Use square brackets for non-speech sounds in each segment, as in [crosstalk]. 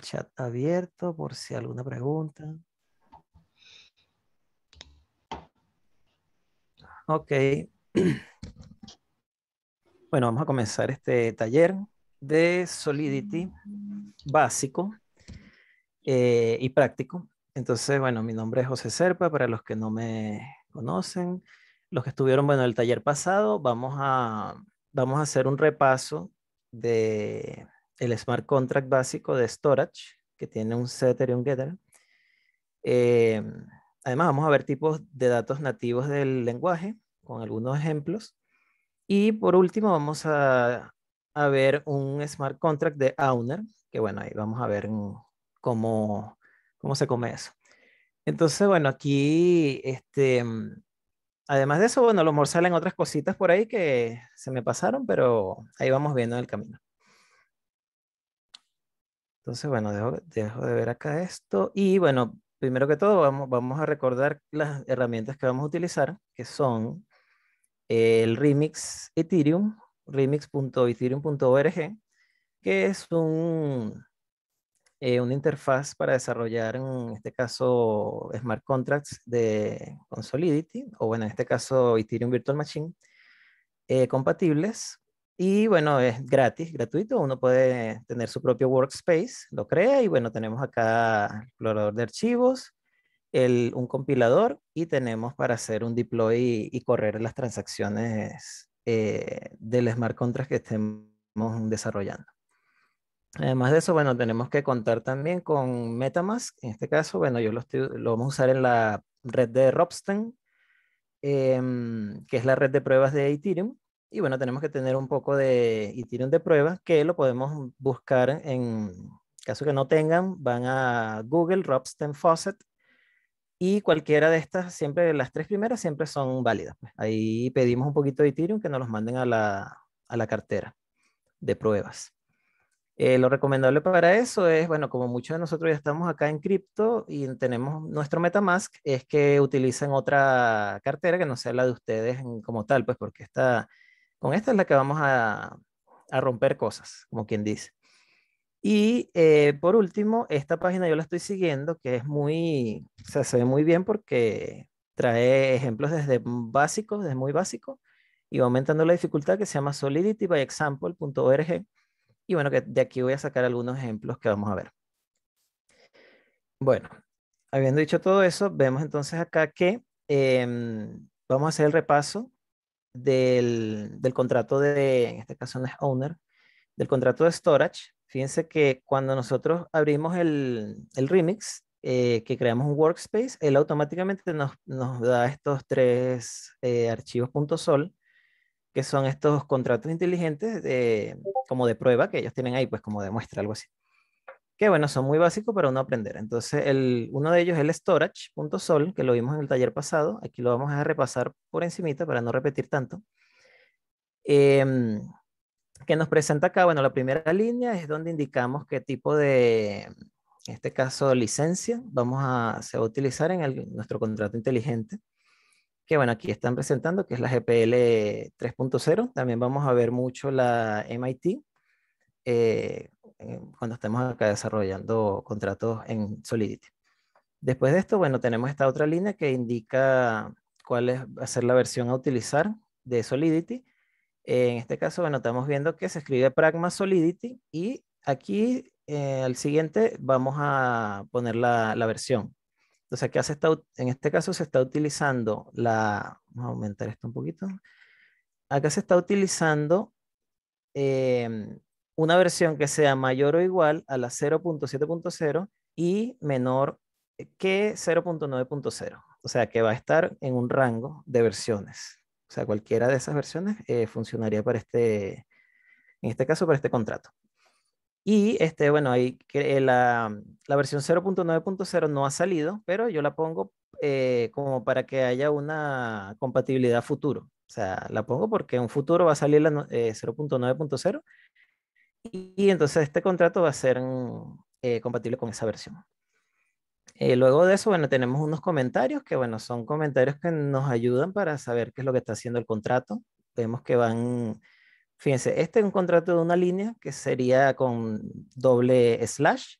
Chat abierto por si alguna pregunta. Ok. [clears throat] Bueno, vamos a comenzar este taller de Solidity básico eh, y práctico. Entonces, bueno, mi nombre es José Serpa, para los que no me conocen, los que estuvieron, bueno, el taller pasado, vamos a, vamos a hacer un repaso de el smart contract básico de storage, que tiene un setter y un getter. Eh, además, vamos a ver tipos de datos nativos del lenguaje, con algunos ejemplos. Y por último, vamos a, ver un smart contract de Owner, que bueno, ahí vamos a ver cómo, cómo se come eso. Entonces, bueno, aquí, este, además de eso, bueno, los en otras cositas por ahí que se me pasaron, pero ahí vamos viendo en el camino. Entonces, bueno, dejo, de ver acá esto. Y bueno, primero que todo, vamos, vamos a recordar las herramientas que vamos a utilizar, que son el Remix Ethereum, remix.ethereum.org, que es un, eh, una interfaz para desarrollar, en este caso, smart contracts de Consolidity, o bueno, en este caso, Ethereum Virtual Machine, eh, compatibles y bueno, es gratis, gratuito. Uno puede tener su propio workspace, lo crea y bueno, tenemos acá el explorador de archivos, el, un compilador y tenemos para hacer un deploy y, correr las transacciones eh, del smart contract que estemos desarrollando. Además de eso, bueno, tenemos que contar también con Metamask. En este caso, bueno, yo lo, vamos a usar en la red de Robsten, em, que es la red de pruebas de Ethereum. Y bueno, tenemos que tener un poco de Ethereum de pruebas que lo podemos buscar en caso que no tengan, van a Google, Robsten Faucet y cualquiera de estas, siempre las tres primeras siempre son válidas. Pues. Ahí pedimos un poquito de Ethereum que nos los manden a la, a la cartera de pruebas. Eh, lo recomendable para eso es, bueno, como muchos de nosotros ya estamos acá en cripto y tenemos nuestro Metamask, es que utilicen otra cartera que no sea la de ustedes como tal, pues porque esta con esta es la que vamos a, romper cosas, como quien dice. Y eh, por último, esta página yo la estoy siguiendo, que es muy, se ve muy bien porque trae ejemplos desde básicos, desde muy básico, y aumentando la dificultad que se llama soliditybyexample.org. Y bueno, que de aquí voy a sacar algunos ejemplos que vamos a ver. Bueno, habiendo dicho todo eso, vemos entonces acá que em, vamos a hacer el repaso del, contrato de, en este caso no es owner, del contrato de storage, fíjense que cuando nosotros abrimos el, remix, eh, que creamos un workspace, él automáticamente nos, da estos tres eh, archivos .sol, que son estos contratos inteligentes de, como de prueba que ellos tienen ahí, pues como demuestra algo así que bueno, son muy básicos para uno aprender. Entonces, el, uno de ellos es el storage.sol, que lo vimos en el taller pasado. Aquí lo vamos a repasar por encimita para no repetir tanto. Eh, que nos presenta acá, bueno, la primera línea es donde indicamos qué tipo de, en este caso, licencia vamos a, se va a utilizar en nuestro contrato inteligente. Que bueno, aquí están presentando que es la GPL 3.0. También vamos a ver mucho la MIT. Eh, eh, cuando estemos acá desarrollando contratos en Solidity. Después de esto, bueno, tenemos esta otra línea que indica cuál es, va a ser la versión a utilizar de Solidity. Eh, en este caso, bueno, estamos viendo que se escribe Pragma Solidity y aquí eh, al siguiente vamos a poner la, la versión. Entonces aquí se está, en este caso se está utilizando la, vamos a aumentar esto un poquito. Acá se está utilizando eh, una versión que sea mayor o igual a la 0.7.0 y menor que 0.9.0. O sea que va a estar en un rango de versiones. O sea, cualquiera de esas versiones eh, funcionaría para este, en este caso, para este contrato. Y este, bueno, eh, la, la versión 0.9.0 no ha salido, pero yo la pongo eh, como para que haya una compatibilidad futuro. O sea, la pongo porque en un futuro va a salir la 0.9.0 y entonces este contrato va a ser mm, eh, compatible con esa versión. Eh, luego de eso, bueno, tenemos unos comentarios que, bueno, son comentarios que nos ayudan para saber qué es lo que está haciendo el contrato. Vemos que van, fíjense, este es un contrato de una línea que sería con doble slash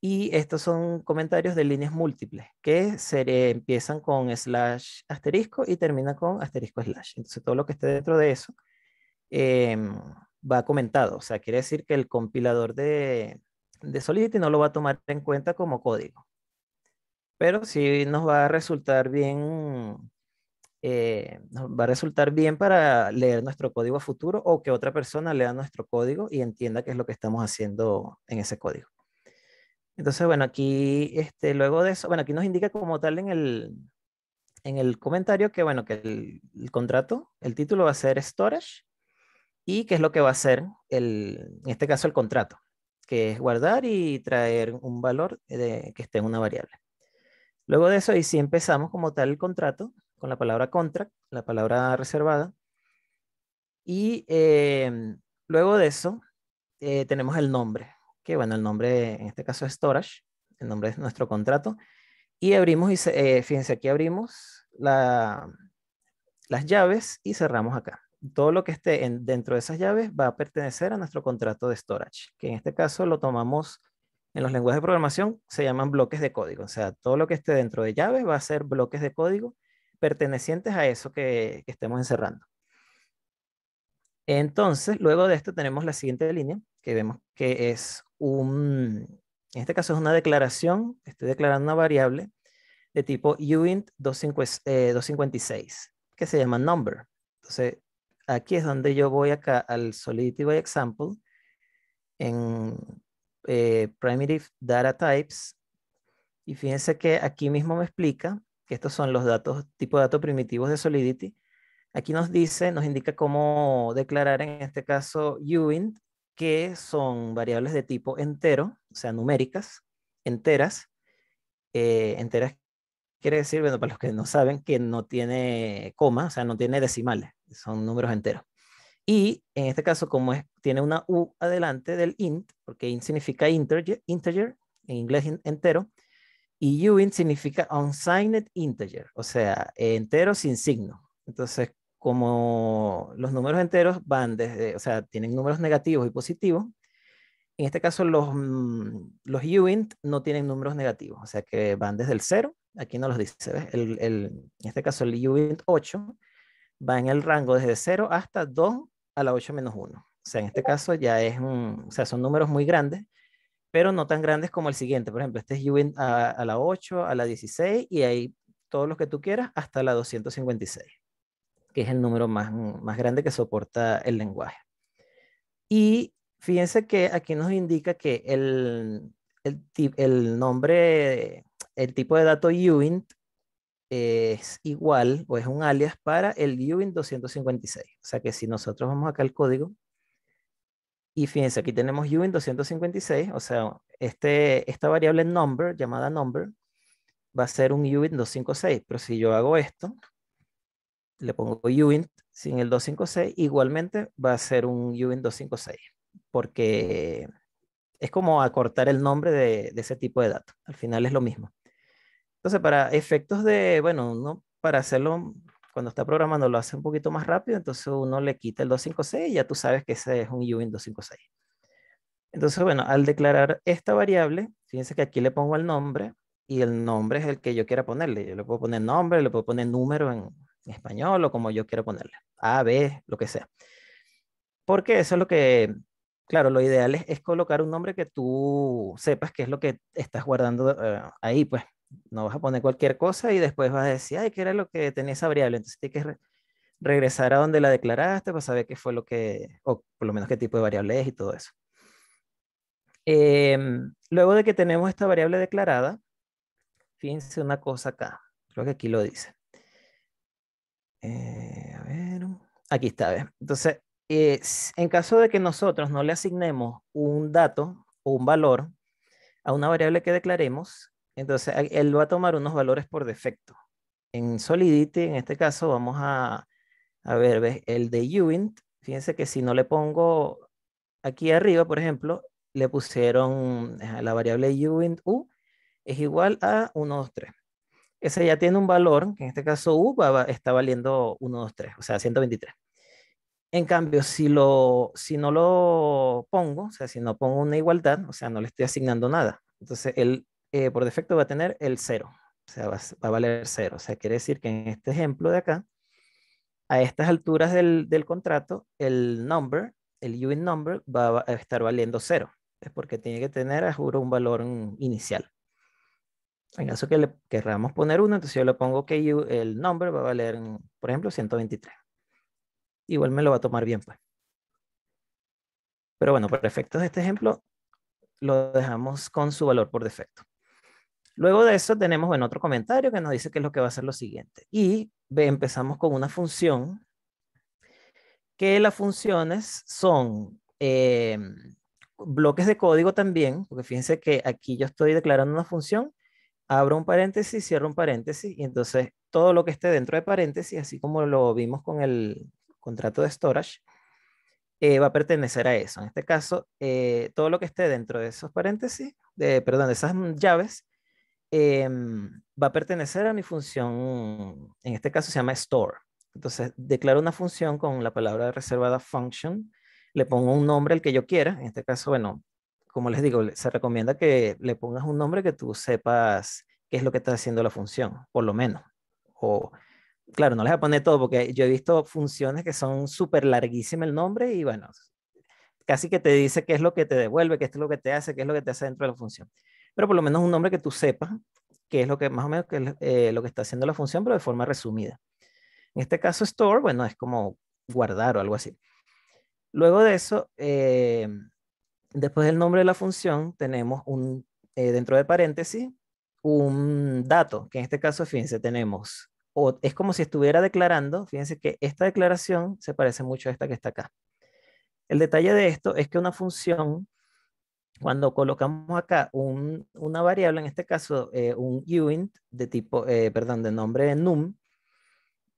y estos son comentarios de líneas múltiples que se, empiezan con slash asterisco y terminan con asterisco slash. Entonces, todo lo que esté dentro de eso. Em, va comentado. O sea, quiere decir que el compilador de, de Solidity no lo va a tomar en cuenta como código. Pero sí nos va a resultar bien, eh, va a resultar bien para leer nuestro código a futuro o que otra persona lea nuestro código y entienda qué es lo que estamos haciendo en ese código. Entonces, bueno, aquí, este, luego de eso, bueno, aquí nos indica como tal en el, comentario que, bueno, que el contrato, el título va a ser storage y qué es lo que va a hacer, en este caso, el contrato, que es guardar y traer un valor de, que esté en una variable. Luego de eso, y si empezamos como tal el contrato, con la palabra contract, la palabra reservada, y eh, luego de eso, eh, tenemos el nombre, que bueno, el nombre en este caso es storage, el nombre es nuestro contrato, y abrimos, y eh, fíjense, aquí abrimos la, las llaves y cerramos acá todo lo que esté dentro de esas llaves va a pertenecer a nuestro contrato de storage, que en este caso lo tomamos en los lenguajes de programación, se llaman bloques de código. O sea, todo lo que esté dentro de llaves va a ser bloques de código pertenecientes a eso que, que estemos encerrando. Entonces, luego de esto tenemos la siguiente línea, que vemos que es un, en este caso es una declaración, estoy declarando una variable de tipo uint 256, eh, que se llama number. Entonces, aquí es donde yo voy acá al Solidity by Example, en eh, Primitive Data Types, y fíjense que aquí mismo me explica que estos son los datos, tipo de datos primitivos de Solidity. Aquí nos dice, nos indica cómo declarar en este caso uint, que son variables de tipo entero, o sea, numéricas, enteras. Eh, enteras quiere decir, bueno, para los que no saben, que no tiene coma, o sea, no tiene decimales son números enteros. Y en este caso, como es, tiene una U adelante del int, porque int significa integer, integer en inglés entero, y uint significa unsigned integer, o sea, entero sin signo. Entonces, como los números enteros van desde, o sea, tienen números negativos y positivos, en este caso los, mm, los uint no tienen números negativos, o sea que van desde el 0, aquí no los dice, El, el, en este caso el uint 8 va en el rango desde 0 hasta 2 a la 8 menos 1. O sea, en este caso ya es un, o sea, son números muy grandes, pero no tan grandes como el siguiente. Por ejemplo, este es Uint a, la 8, a la 16 y ahí todos los que tú quieras hasta la 256, que es el número más, más grande que soporta el lenguaje. Y fíjense que aquí nos indica que el, el nombre, el tipo de dato UINT es igual o es un alias para el viewing 256. O sea que si nosotros vamos acá al código y fíjense, aquí tenemos viewing 256, o sea, este, esta variable number llamada number va a ser un uint 256, pero si yo hago esto, le pongo uint sin el 256, igualmente va a ser un uint 256, porque es como acortar el nombre de, de ese tipo de datos, al final es lo mismo. Entonces, para efectos de, bueno, uno para hacerlo cuando está programando lo hace un poquito más rápido, entonces uno le quita el 256 y ya tú sabes que ese es un UIN 256. Entonces, bueno, al declarar esta variable, fíjense que aquí le pongo el nombre y el nombre es el que yo quiera ponerle. Yo le puedo poner nombre, le puedo poner número en, español o como yo quiera ponerle. A, B, lo que sea. Porque eso es lo que, claro, lo ideal es, colocar un nombre que tú sepas qué es lo que estás guardando eh, ahí, pues no vas a poner cualquier cosa y después vas a decir, ay, ¿qué era lo que tenía esa variable? Entonces tienes que regresar a donde la declaraste para saber qué fue lo que, o por lo menos qué tipo de variable es y todo eso. Em, luego de que tenemos esta variable declarada, fíjense una cosa acá, creo que aquí lo dice. Eh, a ver, aquí está, ¿ves? Entonces, eh, en caso de que nosotros no le asignemos un dato o un valor a una variable que declaremos, entonces, él va a tomar unos valores por defecto. En Solidity, en este caso, vamos a, ver, el de uint, fíjense que si no le pongo aquí arriba, por ejemplo, le pusieron eh, la variable uint u es igual a 1, 2, 3. Ese ya tiene un valor, que en este caso u está valiendo 1, 2, 3, o sea, 123. En cambio, si, lo, si no lo pongo, o sea, si no pongo una igualdad, o sea, no le estoy asignando nada. Entonces, él eh, por defecto va a tener el 0, o sea, va, a valer 0. O sea, quiere decir que en este ejemplo de acá, a estas alturas del, contrato, el number, el in number, va a estar valiendo 0. Es porque tiene que tener, a juro, un valor inicial. En caso que le querramos poner uno, entonces yo le pongo que el number va a valer, por ejemplo, 123. Igual me lo va a tomar bien, pues. Pero bueno, por efectos de este ejemplo, lo dejamos con su valor por defecto. Luego de eso tenemos, bueno, otro comentario que nos dice que es lo que va a ser lo siguiente. Y empezamos con una función, que las funciones son em, bloques de código también, porque fíjense que aquí yo estoy declarando una función, abro un paréntesis, cierro un paréntesis, y entonces todo lo que esté dentro de paréntesis, así como lo vimos con el contrato de storage, eh, va a pertenecer a eso. En este caso, eh, todo lo que esté dentro de esos paréntesis, de, perdón, de esas llaves, Em, va a pertenecer a mi función, en este caso se llama store. Entonces, declaro una función con la palabra reservada function, le pongo un nombre al que yo quiera, en este caso, bueno, como les digo, se recomienda que le pongas un nombre que tú sepas qué es lo que está haciendo la función, por lo menos. O, claro, no les voy a poner todo porque yo he visto funciones que son súper larguísimas el nombre y bueno, casi que te dice qué es lo que te devuelve, qué es lo que te hace, qué es lo que te hace dentro de la función pero por lo menos un nombre que tú sepas qué es lo que más o menos que eh, lo que está haciendo la función, pero de forma resumida. En este caso, store, bueno, es como guardar o algo así. Luego de eso, eh, después del nombre de la función, tenemos un, eh, dentro de paréntesis un dato, que en este caso, fíjense, tenemos, o es como si estuviera declarando, fíjense que esta declaración se parece mucho a esta que está acá. El detalle de esto es que una función cuando colocamos acá una variable, en este caso eh, un uint de tipo, eh, perdón, de nombre num,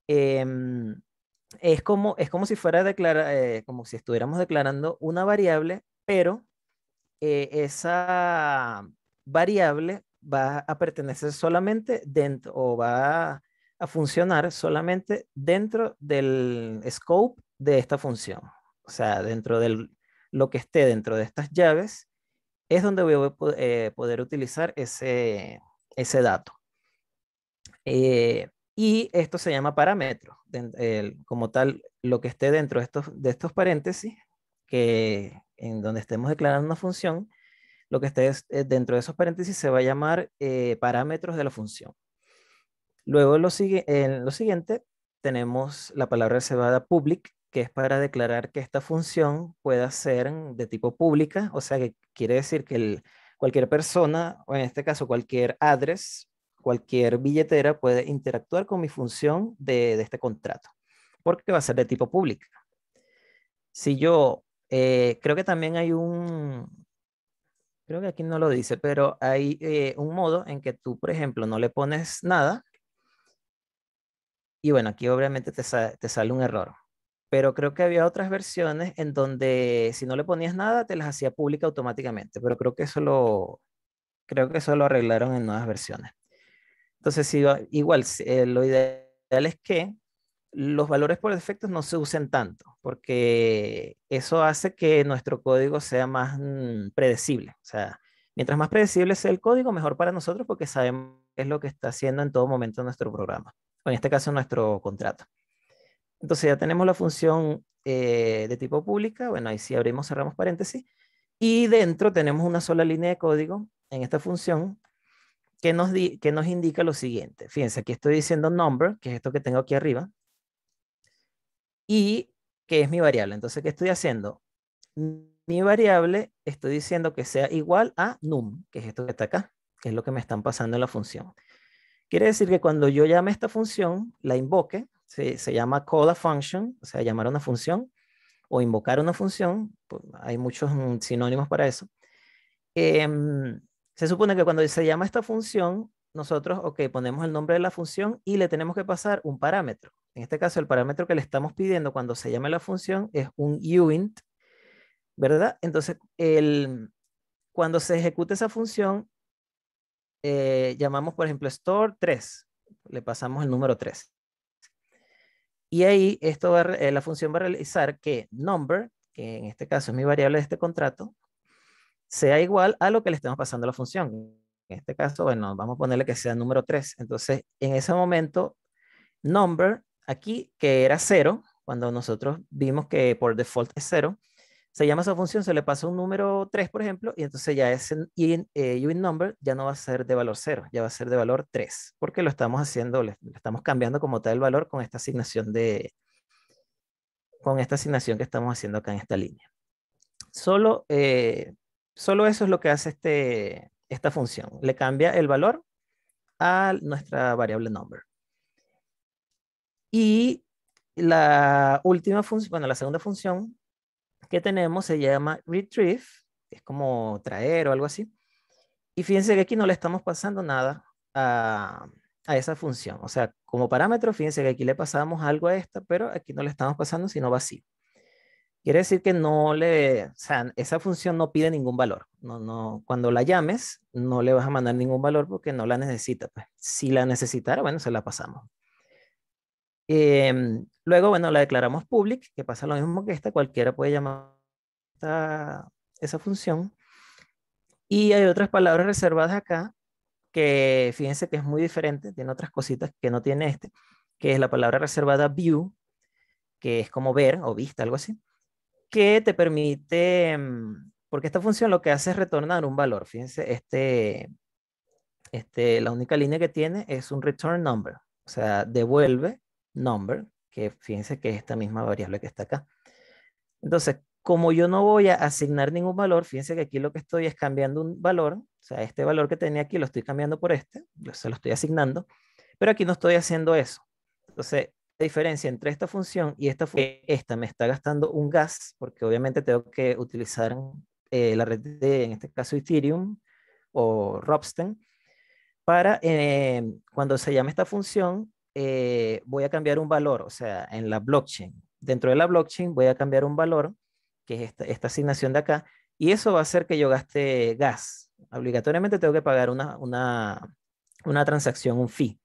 em, es, como, si fuera eh, como si estuviéramos declarando una variable, pero esa variable va a pertenecer solamente dentro o va a funcionar solamente dentro del scope de esta función, o sea, dentro de lo que esté dentro de estas llaves es donde voy a eh, poder, utilizar ese, dato. Eh, y esto se llama parámetro. como tal, lo que esté dentro de estos, de estos paréntesis, que en donde estemos declarando una función, lo que esté eh, dentro de esos paréntesis se va a llamar parámetros de la función. Luego, lo, sigue, en lo siguiente, tenemos la palabra reservada public, que es para declarar que esta función pueda ser mm, de tipo pública, o sea que quiere decir que cualquier persona, o en este caso cualquier address, cualquier billetera puede interactuar con mi función de, este contrato, porque va a ser de tipo pública. Si yo, eh, creo que también hay un, creo que aquí no lo dice, pero hay eh, un modo en que tú, por ejemplo, no le pones nada, y bueno, aquí obviamente te sale un error pero creo que había otras versiones en donde si no le ponías nada te las hacía pública automáticamente, pero creo que eso lo, creo que eso lo arreglaron en nuevas versiones. Entonces, igual, eh, lo ideal es que los valores por defecto no se usen tanto, porque eso hace que nuestro código sea más mm, predecible. O sea, mientras más predecible sea el código, mejor para nosotros porque sabemos qué es lo que está haciendo en todo momento nuestro programa, o en este caso nuestro contrato. Entonces ya tenemos la función eh, de tipo pública, bueno, ahí sí abrimos, cerramos paréntesis, y dentro tenemos una sola línea de código en esta función que nos, que nos indica lo siguiente. Fíjense, aquí estoy diciendo number, que es esto que tengo aquí arriba, y que es mi variable. Entonces, ¿qué estoy haciendo? Mi variable estoy diciendo que sea igual a num, que es esto que está acá, que es lo que me están pasando en la función. Quiere decir que cuando yo llame esta función, la invoque, se, llama call a function, o sea, llamar a una función o invocar una función, pues, hay muchos mm, sinónimos para eso. Em, se supone que cuando se llama esta función, nosotros, ok, ponemos el nombre de la función y le tenemos que pasar un parámetro. En este caso, el parámetro que le estamos pidiendo cuando se llame la función es un uint, ¿verdad? Entonces, cuando se ejecute esa función, eh, llamamos, por ejemplo, store 3, le pasamos el número 3. Y ahí esto eh, la función va a realizar que number, que en este caso es mi variable de este contrato, sea igual a lo que le estamos pasando a la función. En este caso, bueno, vamos a ponerle que sea número 3. Entonces, en ese momento, number, aquí que era 0, cuando nosotros vimos que por default es 0, se llama esa función, se le pasa un número 3, por ejemplo, y entonces ya ese in, eh, number ya no va a ser de valor 0, ya va a ser de valor 3, porque lo estamos haciendo, le, estamos cambiando como tal el valor con esta asignación de, con esta asignación que estamos haciendo acá en esta línea. Solo, eh, solo eso es lo que hace este, esta función, le cambia el valor a nuestra variable number. Y la última función, bueno, la segunda función que tenemos se llama retrieve, es como traer o algo así. Y fíjense que aquí no le estamos pasando nada a, esa función. O sea, como parámetro, fíjense que aquí le pasamos algo a esta, pero aquí no le estamos pasando, sino vacío. Quiere decir que no le, o sea, esa función no pide ningún valor. No, no, cuando la llames, no le vas a mandar ningún valor porque no la necesita. Pues. Si la necesitara, bueno, se la pasamos. Em, luego, bueno, la declaramos public, que pasa lo mismo que esta, cualquiera puede llamar esa función. Y hay otras palabras reservadas acá, que fíjense que es muy diferente, tiene otras cositas que no tiene este, que es la palabra reservada view, que es como ver o vista, algo así, que te permite, em, porque esta función lo que hace es retornar un valor. Fíjense, este, este, la única línea que tiene es un return number, o sea, devuelve number, que fíjense que es esta misma variable que está acá. Entonces, como yo no voy a asignar ningún valor, fíjense que aquí lo que estoy es cambiando un valor, o sea, este valor que tenía aquí lo estoy cambiando por este, yo se lo estoy asignando, pero aquí no estoy haciendo eso. Entonces, la diferencia entre esta función y esta función, esta me está gastando un gas, porque obviamente tengo que utilizar eh, la red de, en este caso, Ethereum o Robsten, para eh, cuando se llame esta función, eh, voy a cambiar un valor, o sea, en la blockchain. Dentro de la blockchain voy a cambiar un valor, que es esta, asignación de acá, y eso va a hacer que yo gaste gas. Obligatoriamente tengo que pagar una, una, una transacción, un fee.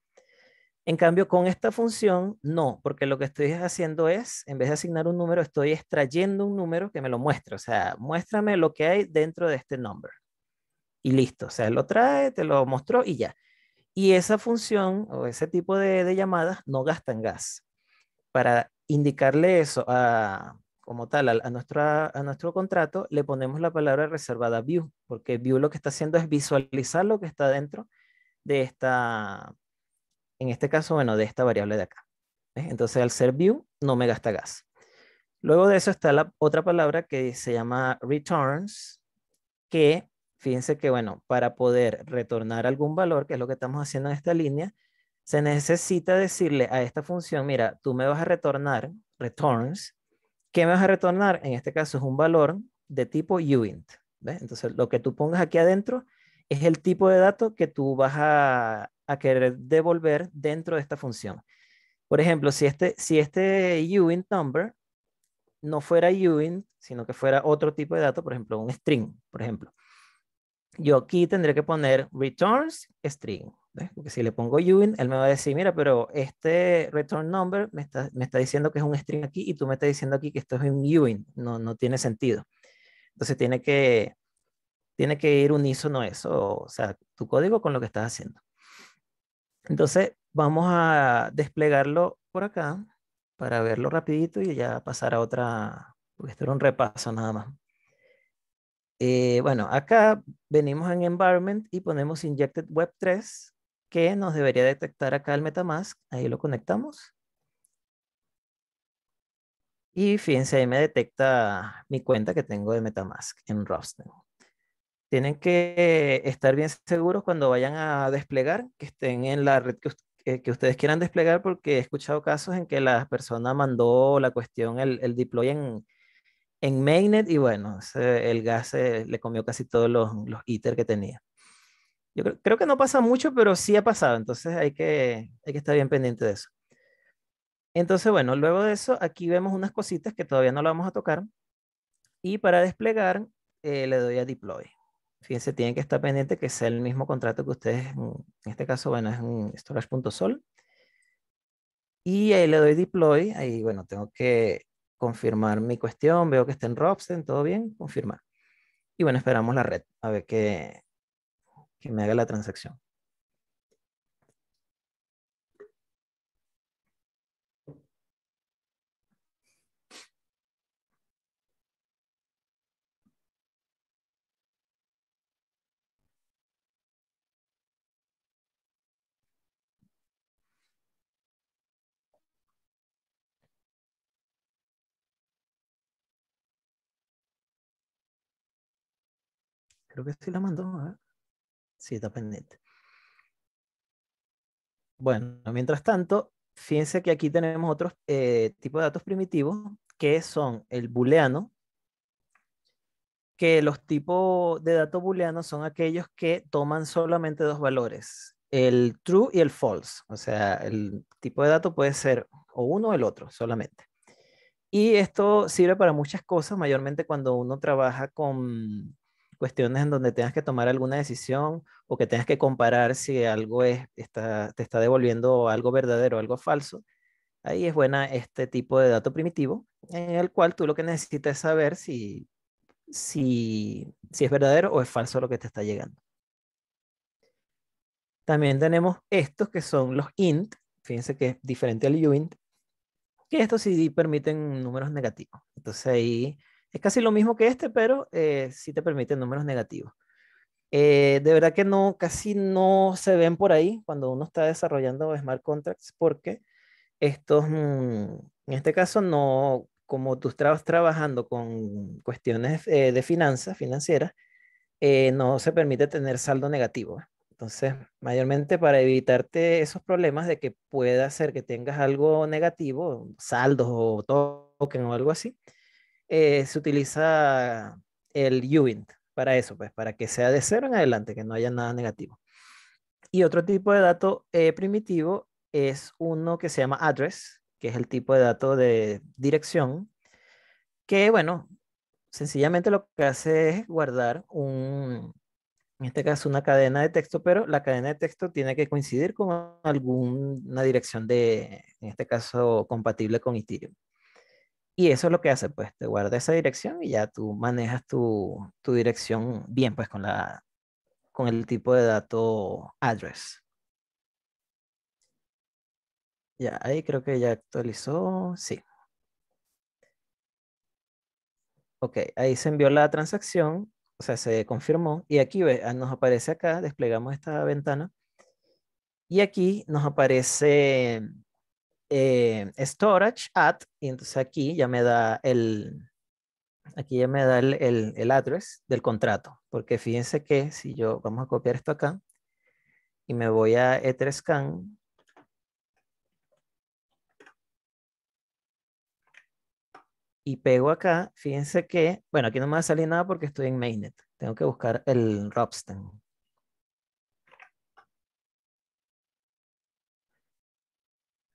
En cambio, con esta función, no, porque lo que estoy haciendo es, en vez de asignar un número, estoy extrayendo un número que me lo muestre. O sea, muéstrame lo que hay dentro de este number. Y listo. O sea, lo trae, te lo mostró y ya. Y esa función o ese tipo de, llamadas no gastan gas. Para indicarle eso a, como tal, a, a nuestro contrato, le ponemos la palabra reservada view, porque view lo que está haciendo es visualizar lo que está dentro de esta, en este caso, bueno, de esta variable de acá. Entonces, al ser view, no me gasta gas. Luego de eso está la otra palabra que se llama returns, que Fíjense que, bueno, para poder retornar algún valor, que es lo que estamos haciendo en esta línea, se necesita decirle a esta función, mira, tú me vas a retornar, returns, ¿qué me vas a retornar? En este caso es un valor de tipo uint. Entonces, lo que tú pongas aquí adentro es el tipo de dato que tú vas a, querer devolver dentro de esta función. Por ejemplo, si este, si este uint number no fuera uint, sino que fuera otro tipo de dato, por ejemplo, un string, por ejemplo yo aquí tendré que poner returns string. ¿ves? Porque si le pongo uin, él me va a decir, mira, pero este return number me está, me está, diciendo que es un string aquí y tú me estás diciendo aquí que esto es un uin. No, no tiene sentido. Entonces tiene que, tiene que ir unísono eso, o sea, tu código con lo que estás haciendo. Entonces vamos a desplegarlo por acá para verlo rapidito y ya pasar a otra, porque esto era un repaso nada más. Eh, bueno, acá venimos en environment y ponemos injected web 3 que nos debería detectar acá el metamask. Ahí lo conectamos. Y fíjense, ahí me detecta mi cuenta que tengo de Metamask en Rust. Tienen que estar bien seguros cuando vayan a desplegar, que estén en la red eh, que, ustedes quieran desplegar, porque he escuchado casos en que la persona mandó la cuestión, el, el deploy en, en mainnet y bueno, el gas le comió casi todos los, los ITER que tenía. Yo creo, que no pasa mucho, pero sí ha pasado, entonces hay que, hay que estar bien pendiente de eso. Entonces, bueno, luego de eso, aquí vemos unas cositas que todavía no la vamos a tocar. Y para desplegar, eh, le doy a Deploy. Fíjense, tienen que estar pendiente que sea el mismo contrato que ustedes, en este caso, bueno, es un storage.sol. Y ahí le doy Deploy. Ahí, bueno, tengo que confirmar mi cuestión, veo que está en Robson todo bien, confirmar. Y bueno, esperamos la red a ver que, que me haga la transacción. Creo que sí la mandó. ¿eh? Sí, está pendiente. Bueno, mientras tanto, fíjense que aquí tenemos otros eh, tipos de datos primitivos que son el booleano, que los tipos de datos booleanos son aquellos que toman solamente dos valores, el true y el false. O sea, el tipo de dato puede ser o uno o el otro solamente. Y esto sirve para muchas cosas, mayormente cuando uno trabaja con cuestiones en donde tengas que tomar alguna decisión o que tengas que comparar si algo es, está, te está devolviendo algo verdadero o algo falso, ahí es buena este tipo de dato primitivo, en el cual tú lo que necesitas es saber si, si, si es verdadero o es falso lo que te está llegando. También tenemos estos que son los int, fíjense que es diferente al uint, que estos sí permiten números negativos. Entonces ahí es casi lo mismo que este, pero eh, sí te permite números negativos. Eh, de verdad que no, casi no se ven por ahí cuando uno está desarrollando smart contracts porque estos, mm, en este caso, no, como tú estás trabajando con cuestiones eh, de finanzas, financieras, eh, no se permite tener saldo negativo. Entonces, mayormente para evitarte esos problemas de que pueda ser que tengas algo negativo, saldos o token o algo así, eh, se utiliza el UINT para eso, pues, para que sea de cero en adelante, que no haya nada negativo. Y otro tipo de dato eh, primitivo es uno que se llama address, que es el tipo de dato de dirección, que bueno, sencillamente lo que hace es guardar un, en este caso una cadena de texto, pero la cadena de texto tiene que coincidir con alguna dirección de, en este caso, compatible con Ethereum. Y eso es lo que hace, pues te guarda esa dirección y ya tú manejas tu, tu dirección bien, pues con, la, con el tipo de dato address. Ya, ahí creo que ya actualizó, sí. Ok, ahí se envió la transacción, o sea, se confirmó y aquí ah, nos aparece acá, desplegamos esta ventana y aquí nos aparece eh, storage at, y entonces aquí ya me da el, aquí ya me da el, el, address del contrato, porque fíjense que si yo, vamos a copiar esto acá, y me voy a e scan y pego acá, fíjense que, bueno, aquí no me va a salir nada porque estoy en mainnet, tengo que buscar el Robsten.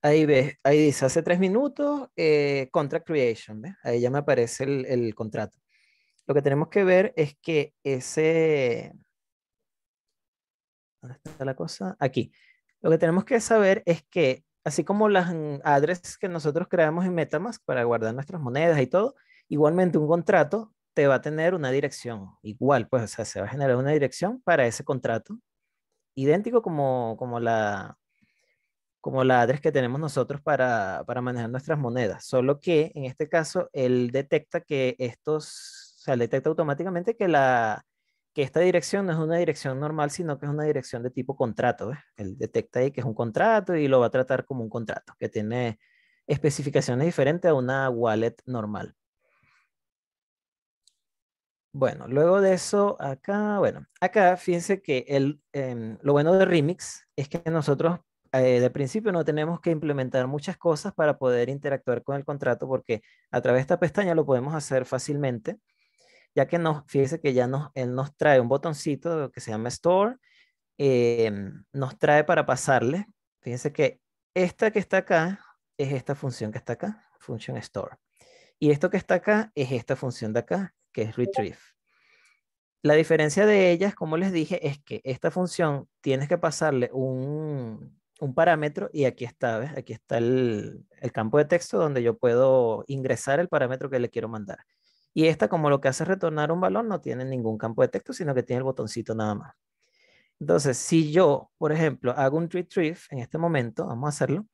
Ahí ves, ahí dice, hace tres minutos, eh, contract creation, ¿ves? Ahí ya me aparece el, el, contrato. Lo que tenemos que ver es que ese... ¿Dónde está la cosa? Aquí. Lo que tenemos que saber es que, así como las mm, addresses que nosotros creamos en Metamask para guardar nuestras monedas y todo, igualmente un contrato te va a tener una dirección. Igual, pues, o sea, se va a generar una dirección para ese contrato, idéntico como, como la, como la que tenemos nosotros para, manejar nuestras monedas, solo que en este caso él detecta que estos, o detecta automáticamente que la, que esta dirección no es una dirección normal, sino que es una dirección de tipo contrato. Él detecta ahí que es un contrato y lo va a tratar como un contrato, que tiene especificaciones diferentes a una wallet normal. Bueno, luego de eso, acá, bueno, acá fíjense que el, em, lo bueno de Remix es que nosotros eh, de principio no tenemos que implementar muchas cosas para poder interactuar con el contrato porque a través de esta pestaña lo podemos hacer fácilmente, ya que nos, fíjese que ya nos, él nos trae un botoncito que se llama Store, em, nos trae para pasarle, fíjense que esta que está acá es esta función que está acá, Function Store. Y esto que está acá es esta función de acá, que es Retrieve. La diferencia de ellas, como les dije, es que esta función tienes que pasarle un, un parámetro y aquí está, ¿ves? Aquí está el, campo de texto donde yo puedo ingresar el parámetro que le quiero mandar. Y esta, como lo que hace es retornar un valor, no tiene ningún campo de texto, sino que tiene el botoncito nada más. Entonces, si yo, por ejemplo, hago un retrieve en este momento, vamos a hacerlo,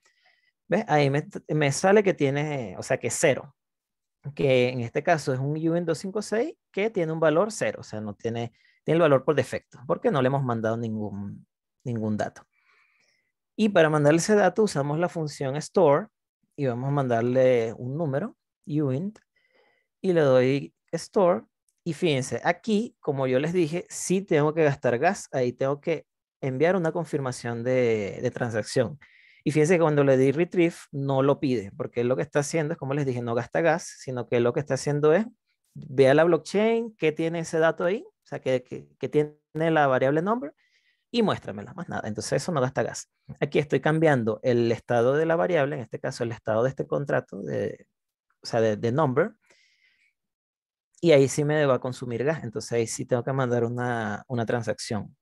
¿ves? Ahí me, sale que tiene, o sea, que es cero. Que en este caso es un UN 256 que tiene un valor cero, o sea, no tiene, tiene el valor por defecto, porque no le hemos mandado ningún, ningún dato. Y para mandarle ese dato usamos la función store y vamos a mandarle un número, uint, y le doy store. Y fíjense, aquí, como yo les dije, si tengo que gastar gas, ahí tengo que enviar una confirmación de, transacción. Y fíjense que cuando le di retrieve no lo pide, porque lo que está haciendo es, como les dije, no gasta gas, sino que lo que está haciendo es, vea la blockchain, qué tiene ese dato ahí, o sea, que, tiene la variable number, y muéstramela, más nada. Entonces eso no gasta gas. Aquí estoy cambiando el estado de la variable, en este caso el estado de este contrato, de, o sea, de, number, y ahí sí me va a consumir gas. Entonces ahí sí tengo que mandar una, una transacción.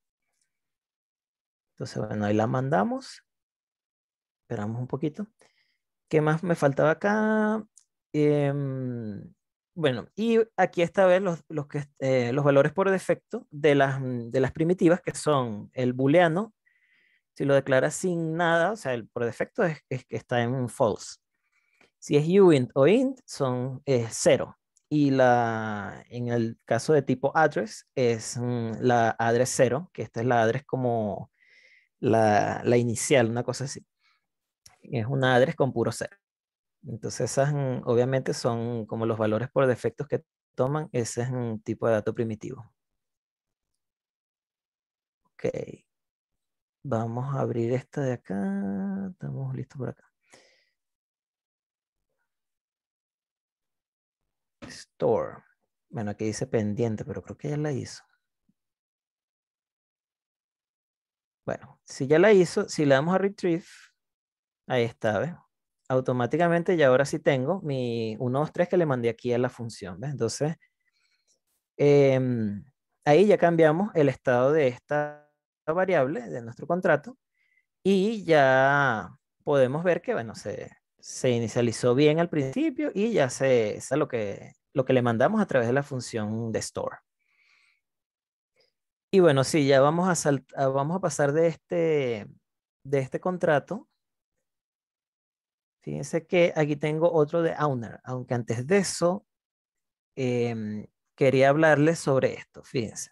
Entonces, bueno, ahí la mandamos. Esperamos un poquito. ¿Qué más me faltaba acá? Eh, bueno, y aquí esta vez los, que, eh, los valores por defecto mm, de las, primitivas, que son el booleano, si lo declara sin nada, o sea, el por defecto es, que está en false. Si es uint o int, son cero. Y la, en el caso de tipo address, es mm, la address cero, que esta es la address como la, la inicial, una cosa así. Es una address con puro cero. Entonces, esas mm, obviamente son como los valores por defectos que toman, ese es un tipo de dato primitivo. Ok. Vamos a abrir esta de acá. Estamos listos por acá. Store. Bueno, aquí dice pendiente, pero creo que ya la hizo. Bueno, si ya la hizo, si le damos a retrieve, ahí está, ¿ves? automáticamente ya ahora sí tengo mi 1, 2, 3 que le mandé aquí a la función. Entonces, em, ahí ya cambiamos el estado de esta variable de nuestro contrato y ya podemos ver que, bueno, se, inicializó bien al principio y ya se, es lo que, lo que le mandamos a través de la función de store. Y bueno, sí, ya vamos a, ah, vamos a pasar de este, de este contrato Fíjense que aquí tengo otro de owner, aunque antes de eso em, quería hablarles sobre esto. Fíjense.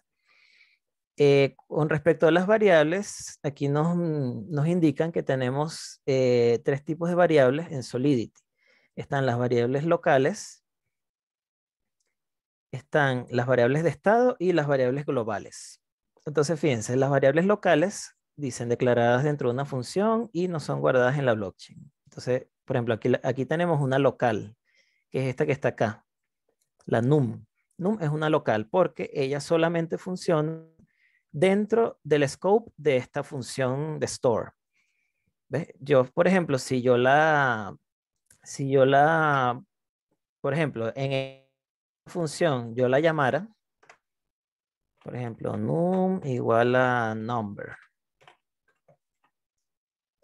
Eh, con respecto a las variables, aquí nos, mm, indican que tenemos eh, tres tipos de variables en Solidity. Están las variables locales, están las variables de estado y las variables globales. Entonces, fíjense, las variables locales dicen declaradas dentro de una función y no son guardadas en la blockchain. Entonces, por ejemplo, aquí, aquí tenemos una local, que es esta que está acá, la NUM. NUM es una local porque ella solamente funciona dentro del scope de esta función de store. Yo, por ejemplo, si yo la, si yo la, por ejemplo, en esta función yo la llamara, por ejemplo, num igual a number.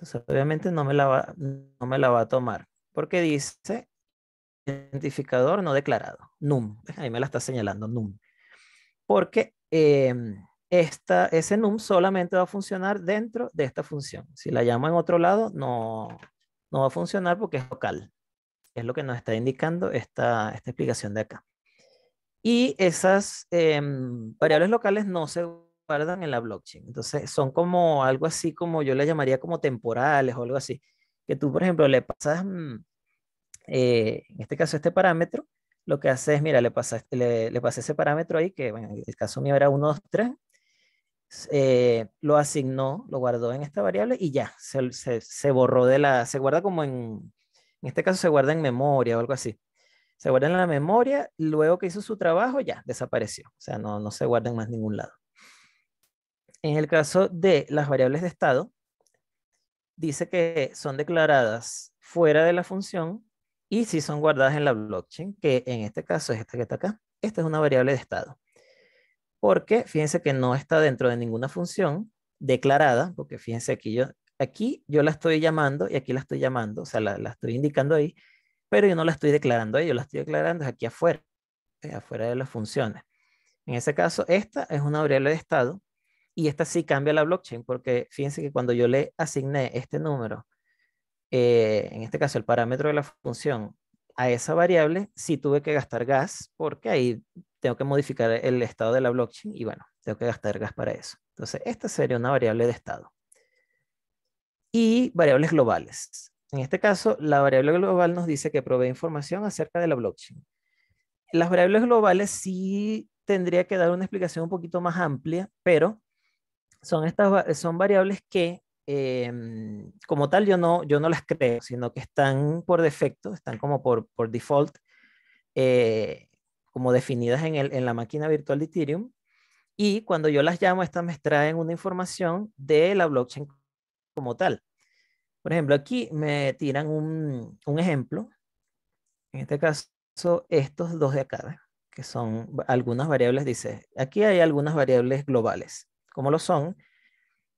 Pues, obviamente no me la va, no me la va a tomar porque dice identificador no declarado, NUM. Ahí me la está señalando NUM. Porque em, ese NUM solamente va a funcionar dentro de esta función. Si la llamo en otro lado, no, va a funcionar porque es local. Es lo que nos está indicando esta, explicación de acá. Y esas em, variables locales no se guardan en la blockchain. Entonces son como algo así como yo le llamaría como temporales o algo así, que tú, por ejemplo, le pasas, mm, eh, en este caso, este parámetro, lo que hace es, mira, le pasas, le, pasé ese parámetro ahí, que en el caso mío era 1, 2, 3, lo asignó, lo guardó en esta variable y ya, se, se, se, borró de la, se guarda como en, en este caso se guarda en memoria o algo así. Se guarda en la memoria, luego que hizo su trabajo ya desapareció, o sea, no, no se guarda en más ningún lado. En el caso de las variables de estado, dice que son declaradas fuera de la función y si son guardadas en la blockchain, que en este caso es esta que está acá. Esta es una variable de estado. Porque fíjense que no está dentro de ninguna función declarada, porque fíjense aquí yo, aquí yo la estoy llamando y aquí la estoy llamando, o sea, la, la estoy indicando ahí, pero yo no la estoy declarando ahí, yo la estoy declarando aquí afuera, eh, afuera de las funciones. En ese caso, esta es una variable de estado y esta sí cambia la blockchain, porque fíjense que cuando yo le asigné este número, eh, en este caso el parámetro de la función, a esa variable, sí tuve que gastar gas, porque ahí tengo que modificar el estado de la blockchain y bueno, tengo que gastar gas para eso. Entonces, esta sería una variable de estado. Y variables globales. En este caso, la variable global nos dice que provee información acerca de la blockchain. Las variables globales sí tendría que dar una explicación un poquito más amplia, pero son, estas, son variables que em, como tal yo no, yo no las creo, sino que están por defecto, están como por, default, eh, como definidas en, la máquina virtual de Ethereum. Y cuando yo las llamo, estas me extraen una información de la blockchain como tal. Por ejemplo, aquí me tiran un, un ejemplo. En este caso, estos dos de acá, que son algunas variables, dice, aquí hay algunas variables globales como lo son,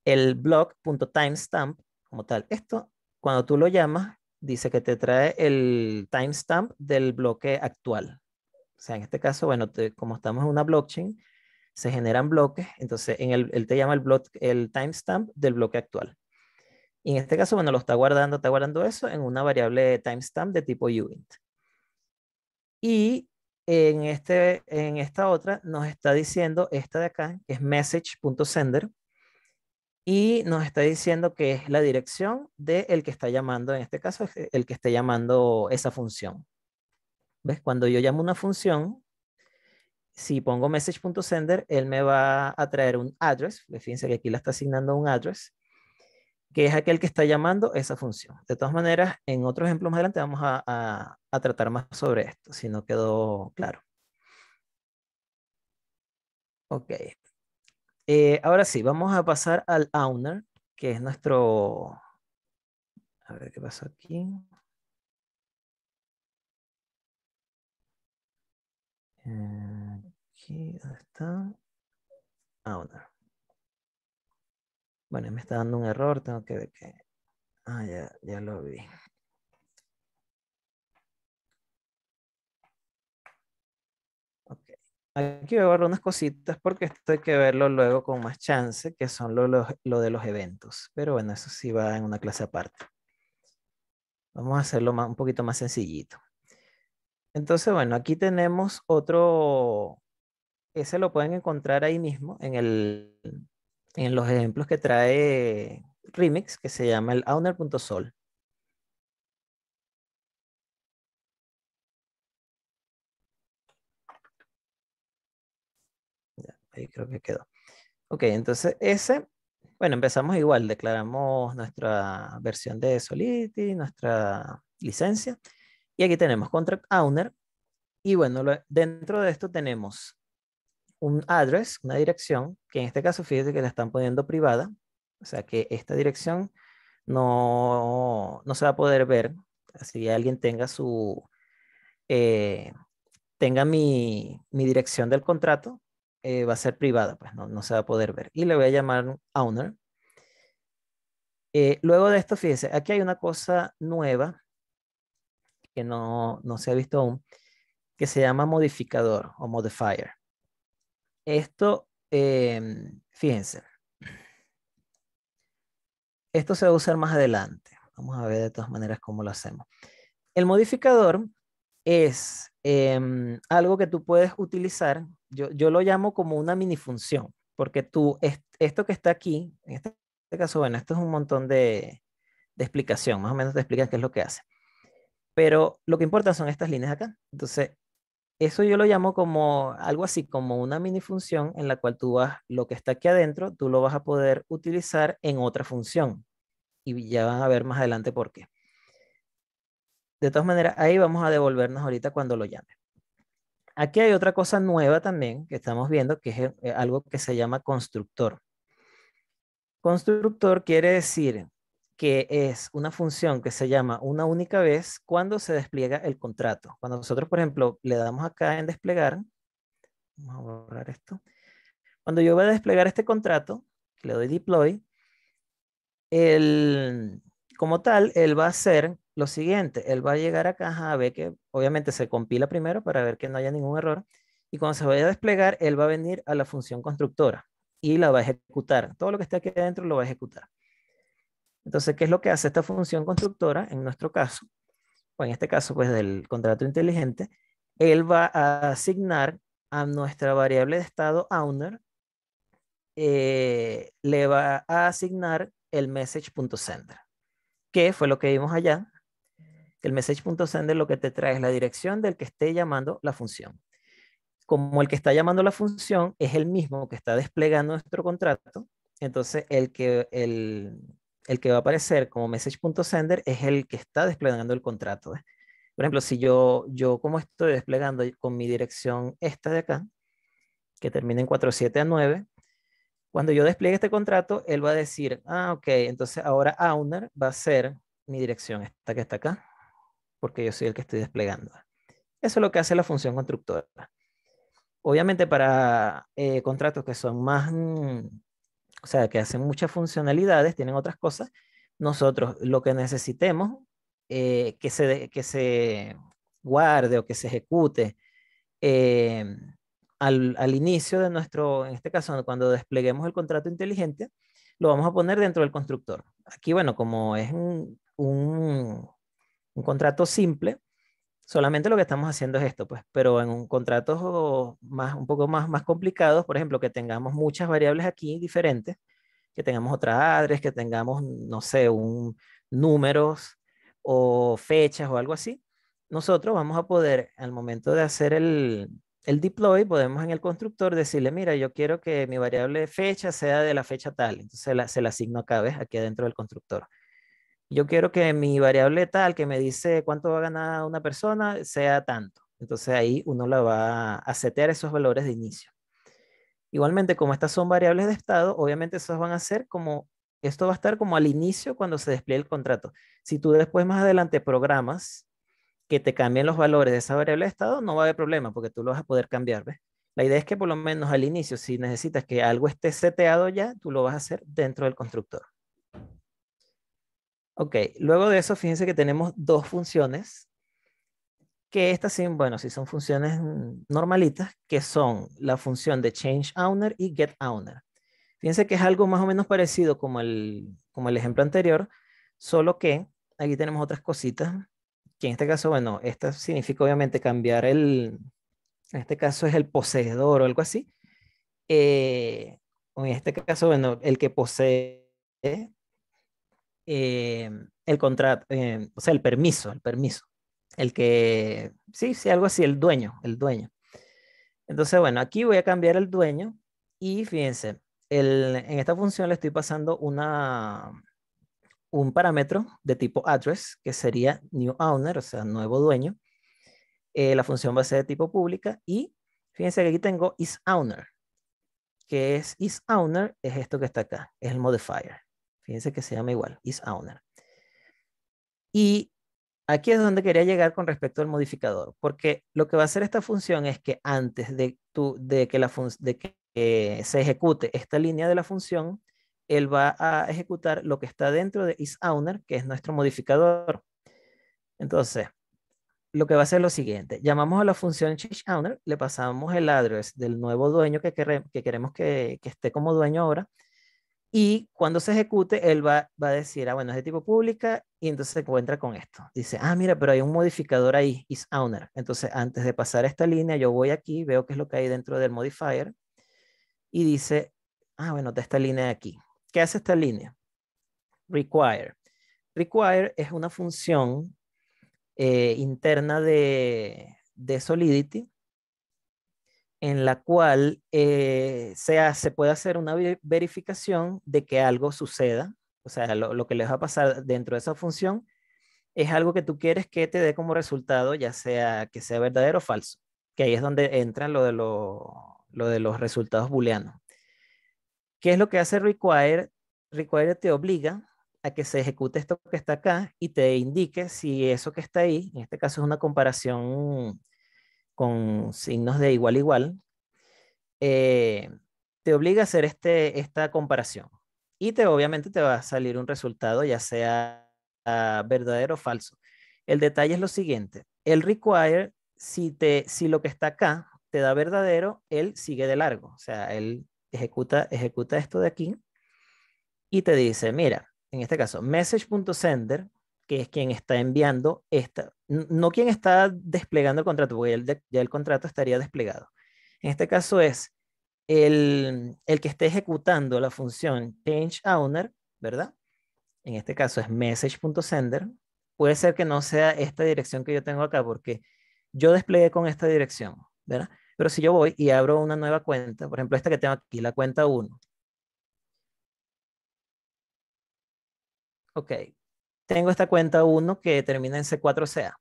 el block.timestamp, como tal, esto, cuando tú lo llamas, dice que te trae el timestamp del bloque actual. O sea, en este caso, bueno, como estamos en una blockchain, se generan bloques, entonces en él te llama el, block, el timestamp del bloque actual. Y en este caso, bueno, lo está guardando, está guardando eso en una variable timestamp de tipo uint. Y este, en, esta otra nos está diciendo, esta de acá, que es message.sender, y nos está diciendo que es la dirección del el que está llamando, en este caso, el que está llamando esa función. ¿Ves? Cuando yo llamo una función, si pongo message.sender, él me va a traer un address. Pues fíjense que aquí la está asignando un address que es aquel que está llamando esa función. De todas maneras, en otro ejemplo más adelante vamos a, tratar más sobre esto, si no quedó claro. Ok. Eh, ahora sí, vamos a pasar al owner, que es nuestro... A ver qué pasó aquí. Eh, aquí, ¿dónde está? Owner. Bueno, me está dando un error, tengo que ver que... Ah, ya, ya lo vi. Okay. Aquí voy a borrar unas cositas porque esto hay que verlo luego con más chance, que son lo, de los eventos. Pero bueno, eso sí va en una clase aparte. Vamos a hacerlo un poquito más sencillito. Entonces, bueno, aquí tenemos otro... Ese lo pueden encontrar ahí mismo en el, en los ejemplos que trae Remix, que se llama el owner.sol. Ahí creo que quedó. Ok, entonces ese, bueno, empezamos igual, declaramos nuestra versión de Solidity, nuestra licencia, y aquí tenemos Contract Owner, y bueno, dentro de esto tenemos un address, una dirección, que en este caso fíjese que la están poniendo privada, o sea que esta dirección no, se va a poder ver. Si alguien tenga su, eh, tenga mi, dirección del contrato, eh, va a ser privada, pues no, se va a poder ver. Y le voy a llamar owner. Eh, luego de esto, fíjense, aquí hay una cosa nueva que no, no se ha visto aún, que se llama modificador o modifier. Esto, em, fíjense, esto se va a usar más adelante. Vamos a ver de todas maneras cómo lo hacemos. El modificador es em, algo que tú puedes utilizar, yo, lo llamo como una mini función porque tú, esto que está aquí, en este, caso, bueno, esto es un montón de, explicación, más o menos te explica qué es lo que hace. Pero lo que importa son estas líneas acá. Entonces, eso yo lo llamo como algo así como una mini función en la cual tú vas, lo que está aquí adentro, tú lo vas a poder utilizar en otra función. Y ya van a ver más adelante por qué. De todas maneras, ahí vamos a devolvernos ahorita cuando lo llame. Aquí hay otra cosa nueva también que estamos viendo, que es eh, algo que se llama constructor. Constructor quiere decir que es una función que se llama una única vez cuando se despliega el contrato. Cuando nosotros, por ejemplo, le damos acá en desplegar, vamos a borrar esto. Cuando yo voy a desplegar este contrato, le doy deploy, el, como tal, él va a hacer lo siguiente, él va a llegar acá a ver que obviamente se compila primero para ver que no haya ningún error y cuando se vaya a desplegar, él va a venir a la función constructora y la va a ejecutar. Todo lo que esté aquí adentro lo va a ejecutar. Entonces, ¿qué es lo que hace esta función constructora en nuestro caso? O en este caso, pues del contrato inteligente, él va a asignar a nuestra variable de estado owner, eh, le va a asignar el message.sender, que fue lo que vimos allá. El message.sender lo que te trae es la dirección del que esté llamando la función. Como el que está llamando la función es el mismo que está desplegando nuestro contrato, entonces el que el, el que va a aparecer como message.sender es el que está desplegando el contrato. Por ejemplo, si yo, yo como estoy desplegando con mi dirección esta de acá, que termina en 47A9, cuando yo despliegue este contrato, él va a decir, ah, ok, entonces ahora owner va a ser mi dirección, esta que está acá, porque yo soy el que estoy desplegando. Eso es lo que hace la función constructora. Obviamente para eh, contratos que son más, mm, o sea, que hacen muchas funcionalidades, tienen otras cosas. Nosotros lo que necesitemos eh, que, se, que se guarde o que se ejecute eh, al, al, inicio de nuestro, en este caso, cuando despleguemos el contrato inteligente, lo vamos a poner dentro del constructor. Aquí, bueno, como es un, un contrato simple, Solamente lo que estamos haciendo es esto, pues, pero en un contrato más, un poco más, más complicados, por ejemplo, que tengamos muchas variables aquí diferentes, que tengamos otras address, que tengamos, no sé, un números o fechas o algo así, nosotros vamos a poder, al momento de hacer el, deploy, podemos en el constructor decirle, mira, yo quiero que mi variable fecha sea de la fecha tal. Entonces se la, se la asigno acá, Aquí adentro del constructor yo quiero que mi variable tal que me dice cuánto va a ganar una persona sea tanto. Entonces ahí uno la va a setear esos valores de inicio. Igualmente, como estas son variables de estado, obviamente esas van a ser como, esto va a estar como al inicio cuando se despliegue el contrato. Si tú después más adelante programas que te cambien los valores de esa variable de estado, no va a haber problema porque tú lo vas a poder cambiar. La idea es que por lo menos al inicio, si necesitas que algo esté seteado ya, tú lo vas a hacer dentro del constructor. Ok, luego de eso, fíjense que tenemos dos funciones, que estas sí, bueno, sí son funciones normalitas, que son la función de change owner y get owner. Fíjense que es algo más o menos parecido como el, como el ejemplo anterior, solo que aquí tenemos otras cositas, que en este caso, bueno, esta significa obviamente cambiar el, en este caso es el poseedor o algo así. Eh, en este caso, bueno, el que posee eh, el contrato, eh, o sea, el permiso, el permiso. El que, sí, sí, algo así, el dueño, el dueño. Entonces, bueno, aquí voy a cambiar el dueño y fíjense, en esta función le estoy pasando una, un parámetro de tipo address, que sería new owner, o sea, nuevo dueño. Eh, la función va a ser de tipo pública y fíjense que aquí tengo is owner, que es is owner, es esto que está acá, es el modifier. Fíjense que se llama igual, is owner. Y aquí es donde quería llegar con respecto al modificador, porque lo que va a hacer esta función es que antes de, tu, de que, la de que eh, se ejecute esta línea de la función, él va a ejecutar lo que está dentro de isOwner, que es nuestro modificador. Entonces, lo que va a hacer es lo siguiente. Llamamos a la función changeOwner, le pasamos el address del nuevo dueño que, que queremos que, que esté como dueño ahora, y cuando se ejecute, él va, a decir, ah, bueno, es de tipo pública, y entonces se encuentra con esto. Dice, ah, mira, pero hay un modificador ahí, is owner. Entonces, antes de pasar a esta línea, yo voy aquí, veo qué es lo que hay dentro del modifier, y dice, ah, bueno, está esta línea de aquí. ¿Qué hace esta línea? Require. Require es una función eh, interna de Solidity en la cual eh, sea, se puede hacer una verificación de que algo suceda, o sea, lo, que les va a pasar dentro de esa función es algo que tú quieres que te dé como resultado, ya sea que sea verdadero o falso, que ahí es donde entra lo de, lo de los resultados booleanos. ¿Qué es lo que hace require? Require te obliga a que se ejecute esto que está acá y te indique si eso que está ahí, en este caso es una comparación con signos de igual igual, eh, te obliga a hacer este, esta comparación. Y te, obviamente te va a salir un resultado, ya sea ah, verdadero o falso. El detalle es lo siguiente. El require, si, te, si lo que está acá te da verdadero, él sigue de largo. O sea, él ejecuta, ejecuta esto de aquí y te dice, mira, en este caso, message.sender que es quien está enviando esta, no quien está desplegando el contrato, porque ya el contrato estaría desplegado. En este caso es el, que esté ejecutando la función change owner, ¿verdad? En este caso es message.sender. Puede ser que no sea esta dirección que yo tengo acá, porque yo desplegué con esta dirección, ¿verdad? Pero si yo voy y abro una nueva cuenta, por ejemplo, esta que tengo aquí, la cuenta 1. Ok, tengo esta cuenta 1 que termina en C4CA,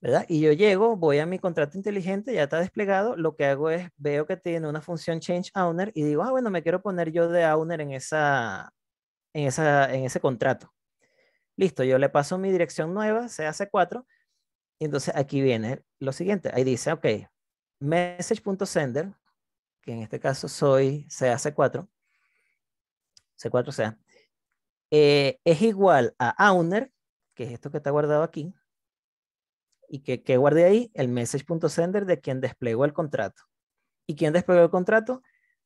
¿verdad? Y yo llego, voy a mi contrato inteligente, ya está desplegado, lo que hago es, veo que tiene una función change owner y digo, ah, bueno, me quiero poner yo de owner en, esa, en, esa, en ese contrato. Listo, yo le paso mi dirección nueva, sea C4, y entonces aquí viene lo siguiente, ahí dice, ok, message.sender, que en este caso soy CAC4, C4CA, eh, es igual a owner, que es esto que está guardado aquí, y que, que guardé ahí el message.sender de quien desplegó el contrato. Y quien desplegó el contrato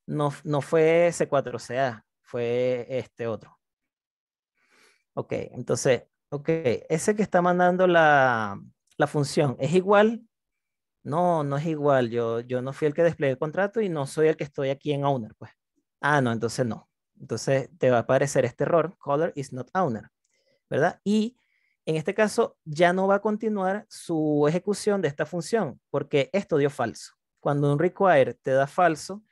no, no fue C4CA, fue este otro. Ok, entonces, ok, ese que está mandando la, función es igual. No, no es igual. Yo, yo no fui el que desplegó el contrato y no soy el que estoy aquí en Owner, pues. Ah, no, entonces no. Entonces te va a aparecer este error, color is not owner, ¿verdad? Y en este caso ya no va a continuar su ejecución de esta función porque esto dio falso. Cuando un require te da falso,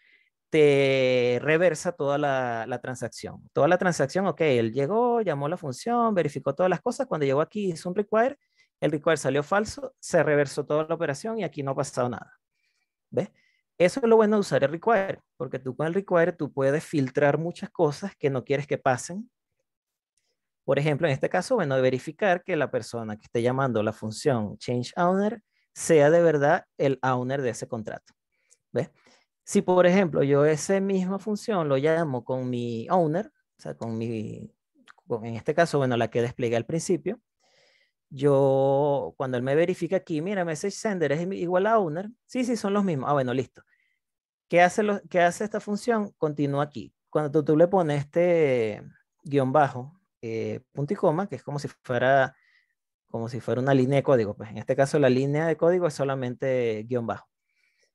te reversa toda la, la, transacción. Toda la transacción, ok, él llegó, llamó la función, verificó todas las cosas, cuando llegó aquí hizo un require, el require salió falso, se reversó toda la operación y aquí no ha pasado nada. ¿Ves? Eso es lo bueno de usar el require, porque tú con el require tú puedes filtrar muchas cosas que no quieres que pasen. Por ejemplo, en este caso, bueno, verificar que la persona que esté llamando la función change owner sea de verdad el owner de ese contrato. Si, por ejemplo, yo esa misma función lo llamo con mi owner, o sea, con mi, en este caso, bueno, la que despliegue al principio, yo, cuando él me verifica aquí, mira, message sender es igual a owner. Sí, sí, son los mismos. Ah, bueno, listo. ¿Qué hace, lo, qué hace esta función? Continúa aquí. Cuando tú, le pones este guión bajo, eh, punto y coma, que es como si fuera como si fuera una línea de código. Pues en este caso la línea de código es solamente guión bajo.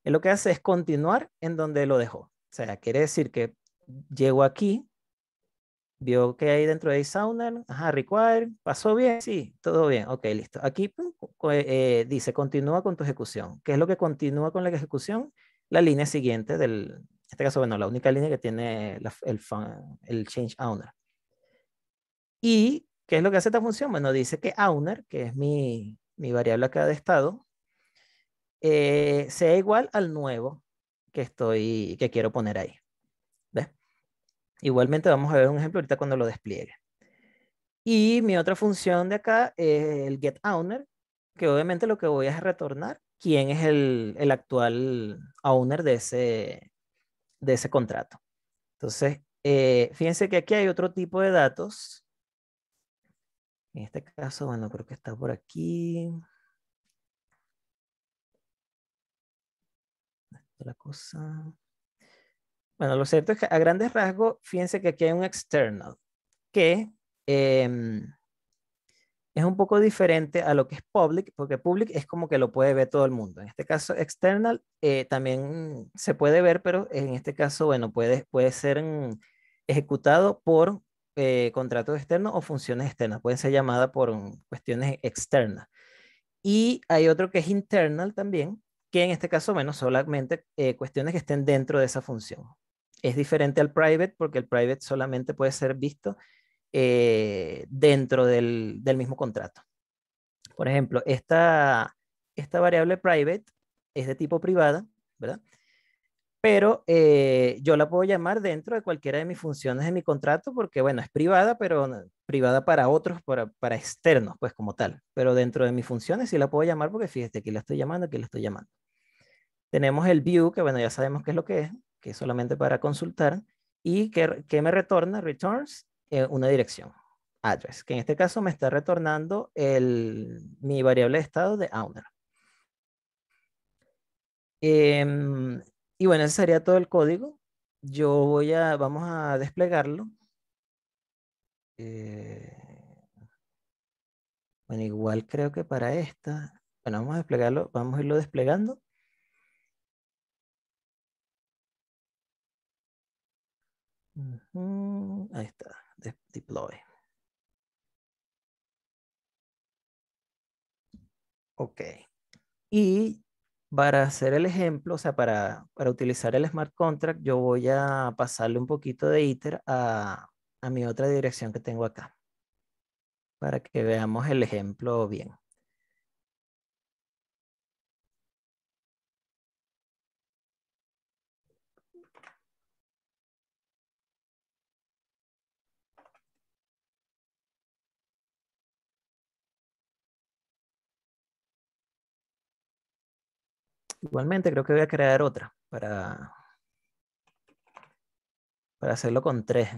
y lo que hace es continuar en donde lo dejó. O sea, quiere decir que llego aquí, vio que hay dentro de examiner, ajá, require, pasó bien, sí, todo bien, ok, listo. Aquí eh, dice, continúa con tu ejecución. ¿Qué es lo que continúa con la ejecución? La línea siguiente del, en este caso, bueno, la única línea que tiene el, change owner. ¿Y qué es lo que hace esta función? Bueno, dice que owner, que es mi, variable acá de estado, eh, sea igual al nuevo que estoy, que quiero poner ahí. Igualmente vamos a ver un ejemplo ahorita cuando lo despliegue. Y mi otra función de acá es el get owner, que obviamente lo que voy a es retornar quién es el, actual owner de ese, de ese contrato. Entonces, eh, fíjense que aquí hay otro tipo de datos. En este caso, bueno, creo que está por aquí. la cosa. Bueno, lo cierto es que a grandes rasgos, fíjense que aquí hay un external que em, es un poco diferente a lo que es public, porque public es como que lo puede ver todo el mundo. En este caso, external eh, también se puede ver, pero en este caso, bueno, puede, puede ser mm, ejecutado por eh, contratos externos o funciones externas. Pueden ser llamadas por mm, cuestiones externas. Y hay otro que es internal también, que en este caso, bueno, solamente eh, cuestiones que estén dentro de esa función. Es diferente al private porque el private solamente puede ser visto eh, dentro del, mismo contrato. Por ejemplo, esta, esta variable private es de tipo privada, ¿verdad? Pero eh, yo la puedo llamar dentro de cualquiera de mis funciones de mi contrato porque, bueno, es privada, pero privada para otros, para, para externos, pues como tal. Pero dentro de mis funciones sí la puedo llamar porque fíjate, aquí la estoy llamando, aquí la estoy llamando. Tenemos el view, que bueno, ya sabemos qué es lo que es, que es solamente para consultar, y que, me retorna, returns, una dirección, address, que en este caso me está retornando el, mi variable de estado de owner. Em, y bueno, ese sería todo el código. Yo voy a, vamos a desplegarlo. Eh, bueno, igual creo que para esta, bueno, vamos a desplegarlo, vamos a irlo desplegando. Ahí está, deploy. Ok. Y para hacer el ejemplo, o sea, para, para, utilizar el smart contract, yo voy a pasarle un poquito de iter a, a mi otra dirección que tengo acá, para que veamos el ejemplo bien. Igualmente creo que voy a crear otra para, para hacerlo con tres.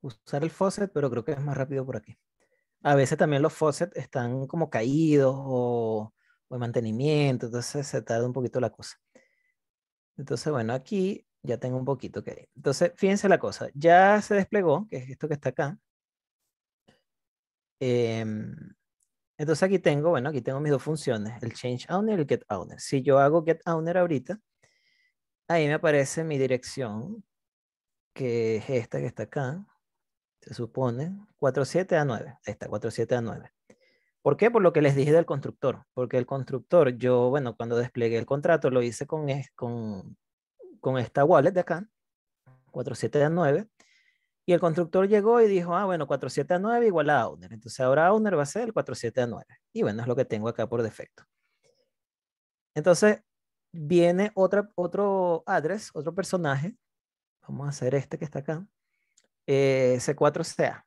usar el faucet, pero creo que es más rápido por aquí. A veces también los faucets están como caídos o, o en mantenimiento, entonces se tarda un poquito la cosa. Entonces, bueno, aquí ya tengo un poquito que... Entonces, fíjense la cosa, ya se desplegó, que es esto que está acá. Em, entonces aquí tengo, bueno, aquí tengo mis dos funciones, el change owner y el get owner. Si yo hago get owner ahorita, ahí me aparece mi dirección, que es esta que está acá se supone, 4.7 a 9. Ahí está, 4.7 a 9. ¿Por qué? Por lo que les dije del constructor. Porque el constructor, yo, bueno, cuando desplegué el contrato, lo hice con, con, con esta wallet de acá, 4.7 a 9. Y el constructor llegó y dijo, ah, bueno, 4.7 a 9 igual a Owner. Entonces ahora Owner va a ser el 4.7 a 9. Y bueno, es lo que tengo acá por defecto. Entonces, viene otra, otro address, otro personaje. Vamos a hacer este que está acá. Eh, C4CA.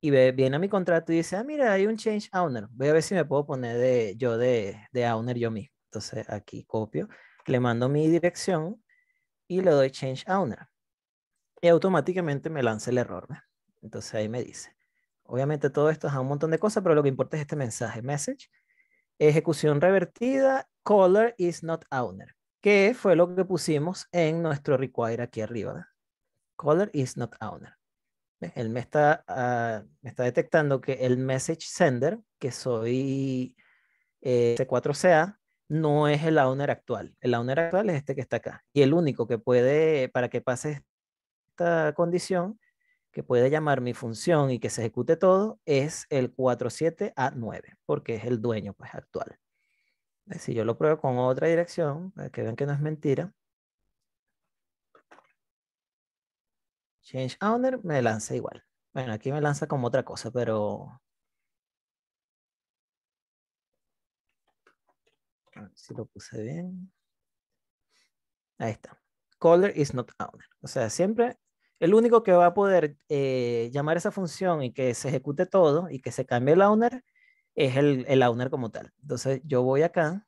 Y viene a mi contrato y dice, ah, mira, hay un change owner. Voy a ver si me puedo poner de, yo de, owner yo mismo. Entonces aquí copio, le mando mi dirección y le doy change owner. Y automáticamente me lanza el error. Entonces ahí me dice. Obviamente todo esto es un montón de cosas, pero lo que importa es este mensaje, message. Ejecución revertida, caller is not owner, que fue lo que pusimos en nuestro require aquí arriba caller is not owner. Él ah, me está, detectando que el message sender, que soy eh, C4CA, no es el owner actual. El owner actual es este que está acá. Y el único que puede, para que pase esta condición, que puede llamar mi función y que se ejecute todo, es el 47A9, porque es el dueño pues, actual. Si yo lo pruebo con otra dirección, para que vean que no es mentira, Change Owner me lanza igual. Bueno, aquí me lanza como otra cosa, pero... A ver si lo puse bien. Ahí está. Caller is not owner. O sea, siempre el único que va a poder eh, llamar esa función y que se ejecute todo y que se cambie el owner es el, owner como tal. Entonces yo voy acá,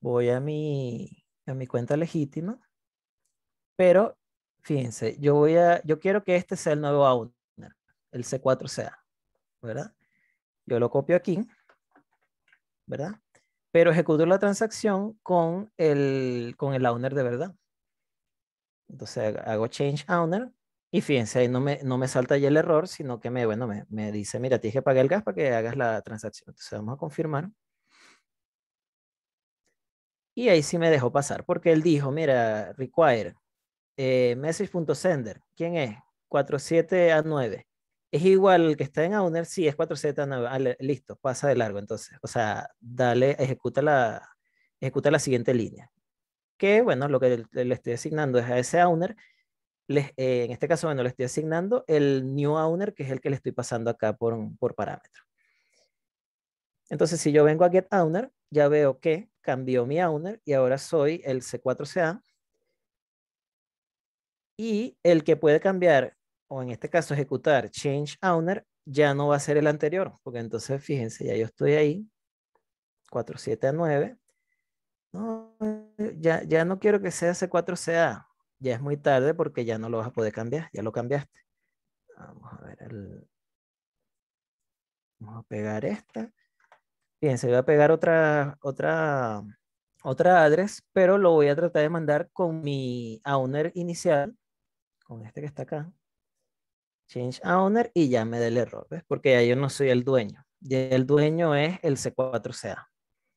voy a mi, a mi cuenta legítima, pero Fíjense, yo voy a, yo quiero que este sea el nuevo owner, el C4CA, ¿verdad? Yo lo copio aquí, ¿verdad? Pero ejecuto la transacción con el, con el de verdad. Entonces hago change owner y fíjense, ahí no me, salta ya el error, sino que me, bueno, me, me, dice, mira, tienes que pagar el gas para que hagas la transacción. Entonces vamos a confirmar. Y ahí sí me dejó pasar, porque él dijo, mira, require eh, message.sender, ¿quién es? 47 a 9. Es igual que está en owner? sí, es 47 a 9. Ah, listo, pasa de largo entonces. O sea, dale, ejecuta la, ejecuta la siguiente línea. Que bueno, lo que le, estoy asignando es a ese owner eh, en este caso, bueno, le estoy asignando el new owner, que es el que le estoy pasando acá por, por parámetro. Entonces, si yo vengo a get owner, ya veo que cambió mi owner y ahora soy el C4CA y el que puede cambiar, o en este caso ejecutar change owner, ya no va a ser el anterior, porque entonces fíjense, ya yo estoy ahí, 47 a 9, no, ya, ya no quiero que sea C4CA, ya es muy tarde porque ya no lo vas a poder cambiar, ya lo cambiaste. Vamos a ver, el... vamos a pegar esta. Fíjense, voy a pegar otra, otra, otra address, pero lo voy a tratar de mandar con mi owner inicial con este que está acá, change owner y ya me da el error, ¿ves? Porque ya yo no soy el dueño. Y el dueño es el C4CA.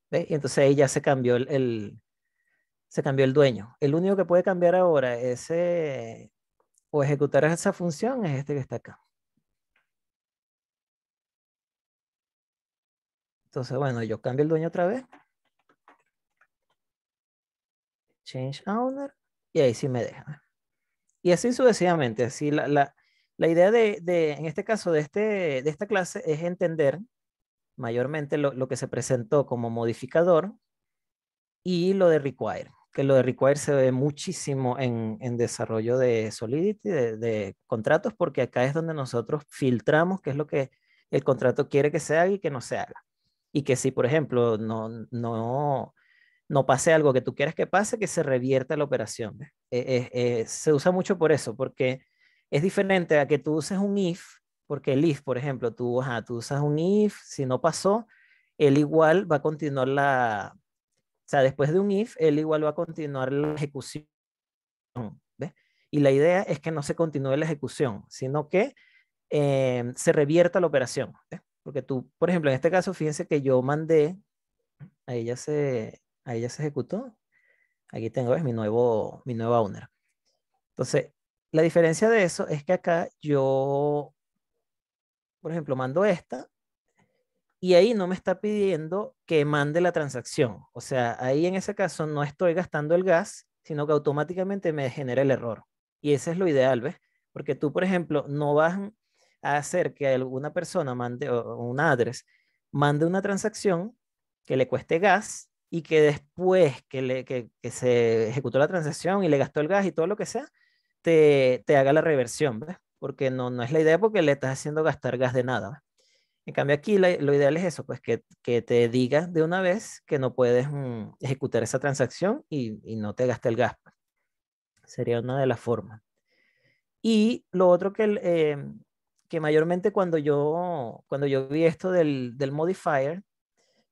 ¿ves? Y entonces ahí ya se cambió el, se cambió el dueño. El único que puede cambiar ahora ese o ejecutar esa función es este que está acá. Entonces, bueno, yo cambio el dueño otra vez. Change owner. Y ahí sí me deja. Y así sucesivamente, así la, idea de, en este caso, de, este, de esta clase es entender mayormente lo, que se presentó como modificador y lo de require, que lo de require se ve muchísimo en, desarrollo de Solidity, de, contratos, porque acá es donde nosotros filtramos qué es lo que el contrato quiere que se haga y que no se haga. Y que si, por ejemplo, no, no, no pase algo que tú quieras que pase, que se revierta la operación. Eh, eh, eh, se usa mucho por eso, porque es diferente a que tú uses un if, porque el if, por ejemplo, tú, ajá, tú usas un if, si no pasó, él igual va a continuar la, o sea, después de un if, él igual va a continuar la ejecución. Y la idea es que no se continúe la ejecución, sino que em, se revierta la operación. Porque tú, por ejemplo, en este caso, fíjense que yo mandé, ahí ya se, ahí ya se ejecutó. Aquí tengo, es mi nuevo, mi nueva owner. Entonces, la diferencia de eso es que acá yo, por ejemplo, mando esta y ahí no me está pidiendo que mande la transacción. O sea, ahí en ese caso no estoy gastando el gas, sino que automáticamente me genera el error. Y ese es lo ideal, ¿ves? Porque tú, por ejemplo, no vas a hacer que alguna persona mande o un address mande una transacción que le cueste gas y que después que, se ejecutó la transacción y le gastó el gas y todo lo que sea, te, haga la reversión, ¿ves? Porque no, no es la idea porque le estás haciendo gastar gas de nada. En cambio, aquí lo ideal es eso, pues que, te diga de una vez que no puedes mm, ejecutar esa transacción y, no te gaste el gas. Pues. Sería una de las formas. Y lo otro que, em, que mayormente cuando yo, cuando yo vi esto del, del modifier,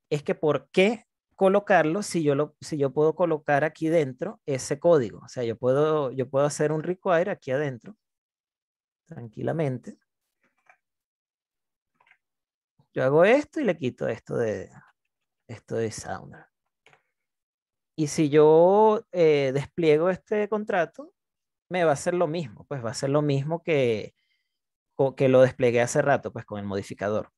es que por qué colocarlo si yo, lo, si yo puedo colocar aquí dentro ese código. O sea, yo puedo, yo puedo hacer un require aquí adentro, tranquilamente. Yo hago esto y le quito esto de, esto de Sauna. Y si yo eh, despliego este contrato, me va a hacer lo mismo. Pues va a ser lo mismo que, que lo desplegué hace rato, pues con el modificador.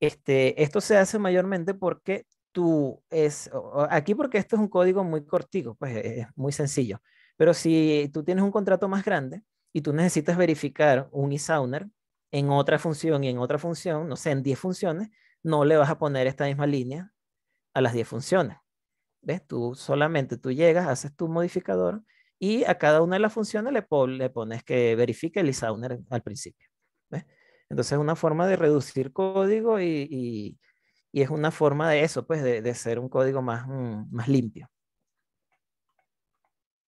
Este, esto se hace mayormente porque tú es, aquí porque esto es un código muy cortico, pues es e, muy sencillo, pero si tú tienes un contrato más grande y tú necesitas verificar un isauner en otra función y en otra función, no sé, en 10 funciones, no le vas a poner esta misma línea a las 10 funciones. ¿Ves? Tú solamente tú llegas, haces tu modificador y a cada una de las funciones le, le pones que verifique el isauner al principio. ¿Ves? Entonces es una forma de reducir código y y es una forma de eso, pues, de, ser un código más, mm, más limpio.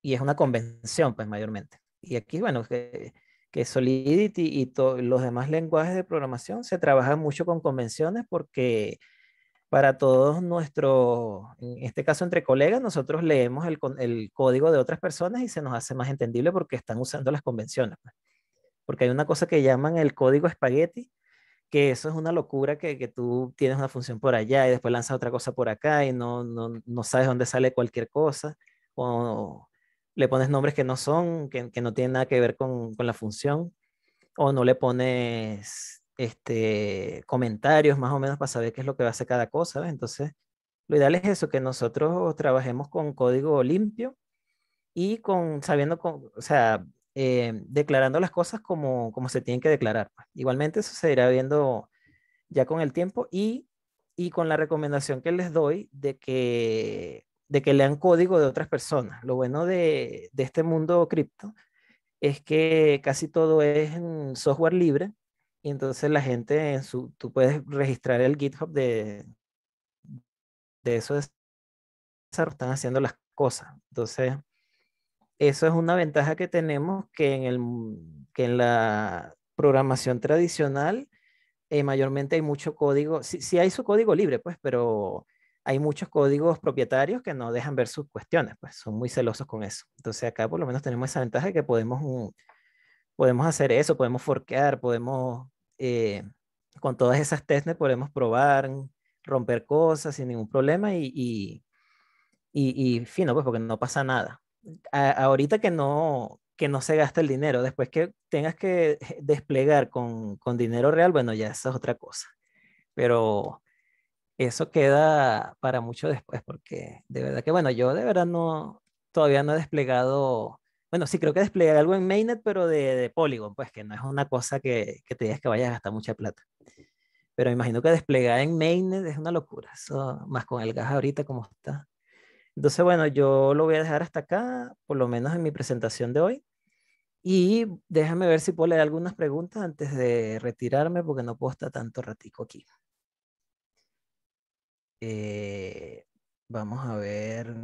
Y es una convención, pues, mayormente. Y aquí, bueno, que, Solidity y los demás lenguajes de programación se trabajan mucho con convenciones porque para todos nuestros, en este caso entre colegas, nosotros leemos el, el, código de otras personas y se nos hace más entendible porque están usando las convenciones. Pues. Porque hay una cosa que llaman el código espagueti, que eso es una locura que, que, tú tienes una función por allá y después lanzas otra cosa por acá y no, no, no sabes dónde sale cualquier cosa o le pones nombres que no son, que, que no tienen nada que ver con, con, la función o no le pones este, comentarios más o menos para saber qué es lo que va a hacer cada cosa. Entonces, lo ideal es eso, que nosotros trabajemos con código limpio y con sabiendo, con, o sea, Em, declarando las cosas como, como se tienen que declarar. Pues. Igualmente eso se irá viendo ya con el tiempo y, y con la recomendación que les doy de que, de que lean código de otras personas. Lo bueno de, de este mundo cripto es que casi todo es en software libre y entonces la gente, en su, tú puedes registrar el GitHub de, de eso, están haciendo las cosas. Entonces, eso es una ventaja que tenemos que en, la programación tradicional eh, mayormente hay mucho código, sí, hay su código libre, pues, pero hay muchos códigos propietarios que no dejan ver sus cuestiones, pues son muy celosos con eso. Entonces acá por lo menos tenemos esa ventaja que podemos, mm, podemos hacer eso, podemos forquear, podemos, eh, con todas esas tests podemos probar, romper cosas sin ningún problema y, y, y fino, pues porque no pasa nada ahorita que no, que no se gasta el dinero, después que tengas que [laughs] desplegar con, con dinero real, bueno, ya esa es otra cosa. Pero eso queda para mucho después, porque de verdad que, bueno, yo de verdad no, todavía no he desplegado, bueno, sí creo que desplegar algo en Mainnet, pero de, de Polygon, pues que no es una cosa que, que te digas que vayas a gastar mucha plata. Pero imagino que desplegar en Mainnet es una locura, eso, más con el gas ahorita como está. Entonces, bueno, yo lo voy a dejar hasta acá, por lo menos en mi presentación de hoy. Y déjame ver si puedo leer algunas preguntas antes de retirarme, porque no puedo estar tanto ratico aquí. Eh, vamos a ver.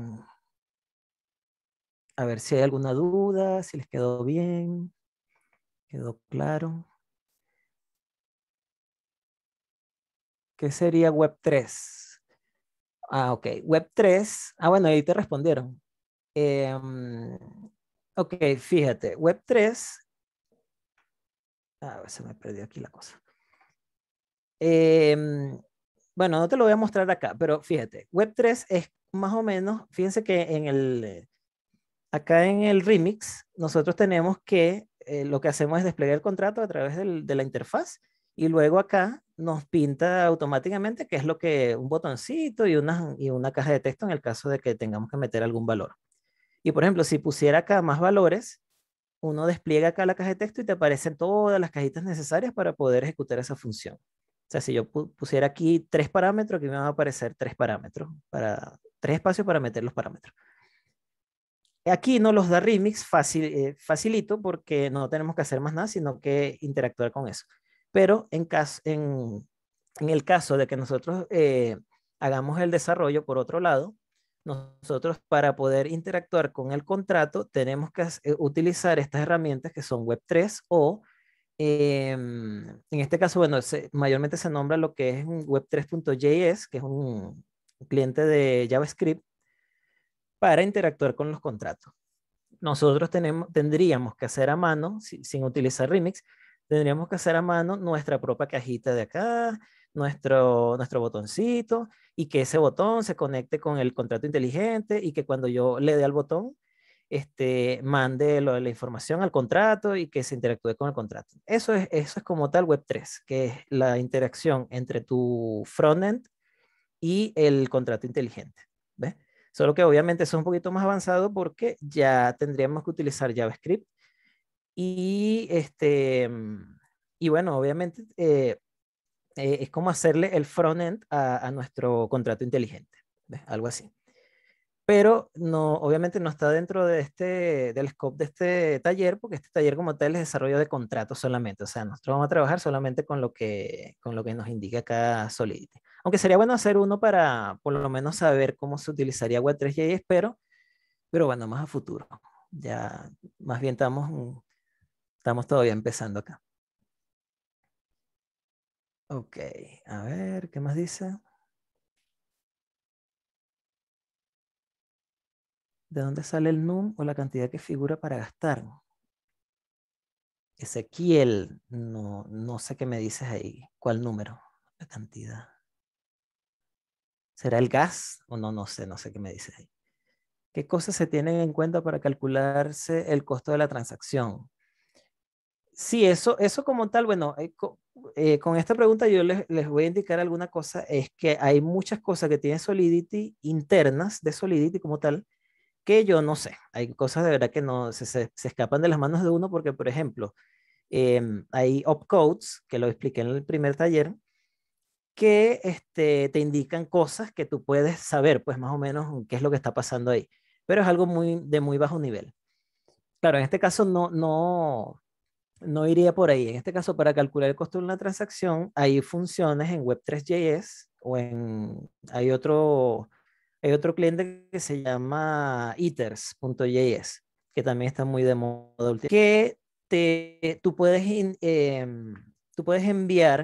A ver si hay alguna duda, si les quedó bien. ¿Quedó claro? ¿Qué sería Web 3? Ah, ok. Web 3. Ah, bueno, ahí te respondieron. Em, ok, fíjate. Web 3. Ah, se me perdió aquí la cosa. Em, bueno, no te lo voy a mostrar acá, pero fíjate. Web 3 es más o menos, fíjense que en el, acá en el remix, nosotros tenemos que, eh, lo que hacemos es desplegar el contrato a través de la interfaz y luego acá nos pinta automáticamente qué es lo que un botoncito y una, y una caja de texto en el caso de que tengamos que meter algún valor. Y por ejemplo, si pusiera acá más valores, uno despliega acá la caja de texto y te aparecen todas las cajitas necesarias para poder ejecutar esa función. O sea, si yo pusiera aquí tres parámetros, aquí me van a aparecer tres parámetros, para, tres espacios para meter los parámetros. Aquí no los da Remix fácil eh, facilito porque no tenemos que hacer más nada, sino que interactuar con eso pero en, el caso de que nosotros eh, hagamos el desarrollo, por otro lado, nosotros para poder interactuar con el contrato tenemos que eh, utilizar estas herramientas que son Web3 o em, en este caso, bueno, mayormente se nombra lo que es un Web3.js, que es un cliente de JavaScript, para interactuar con los contratos. Nosotros tendríamos que hacer a mano, sin utilizar Remix, tendríamos que hacer a mano nuestra propia cajita de acá, nuestro, nuestro botoncito, y que ese botón se conecte con el contrato inteligente y que cuando yo le dé al botón, este, mande la información al contrato y que se interactúe con el contrato. Eso es, eso es como tal Web3, que es la interacción entre tu frontend y el contrato inteligente. ¿ves? Solo que obviamente eso es un poquito más avanzado porque ya tendríamos que utilizar JavaScript y, este, mm, y bueno, obviamente eh, eh, es como hacerle el front-end a, nuestro contrato inteligente, algo así. Pero no, obviamente no está dentro de este, del scope de este taller, porque este taller como tal es desarrollo de contratos solamente. O sea, nosotros vamos a trabajar solamente con lo que, con lo que nos indica cada Solidity. Aunque sería bueno hacer uno para por lo menos saber cómo se utilizaría web 3 pero, pero bueno, más a futuro. Ya más bien estamos Estamos todavía empezando acá. Ok, a ver, ¿qué más dice? ¿De dónde sale el NUM o la cantidad que figura para gastar? Ezequiel, no, no sé qué me dices ahí. ¿Cuál número? La cantidad. ¿Será el gas? O no, no sé, no sé qué me dices ahí. ¿Qué cosas se tienen en cuenta para calcularse el costo de la transacción? Sí, eso, eso como tal, bueno, eh, eh, con, esta pregunta yo les, les, voy a indicar alguna cosa, es que hay muchas cosas que tiene Solidity internas de Solidity como tal, que yo no sé, hay cosas de verdad que no se, escapan de las manos de uno porque, por ejemplo, em, hay opcodes, que lo expliqué en el primer taller, que este, te indican cosas que tú puedes saber, pues más o menos mm, qué es lo que está pasando ahí, pero es algo muy, de muy bajo nivel. Claro, en este caso no, no, no iría por ahí. En este caso, para calcular el costo de una transacción, hay funciones en web 3js o en... Hay otro, hay otro cliente que se llama Ethers.js que también está muy de moda. Que te, tú, puedes em, tú puedes enviar,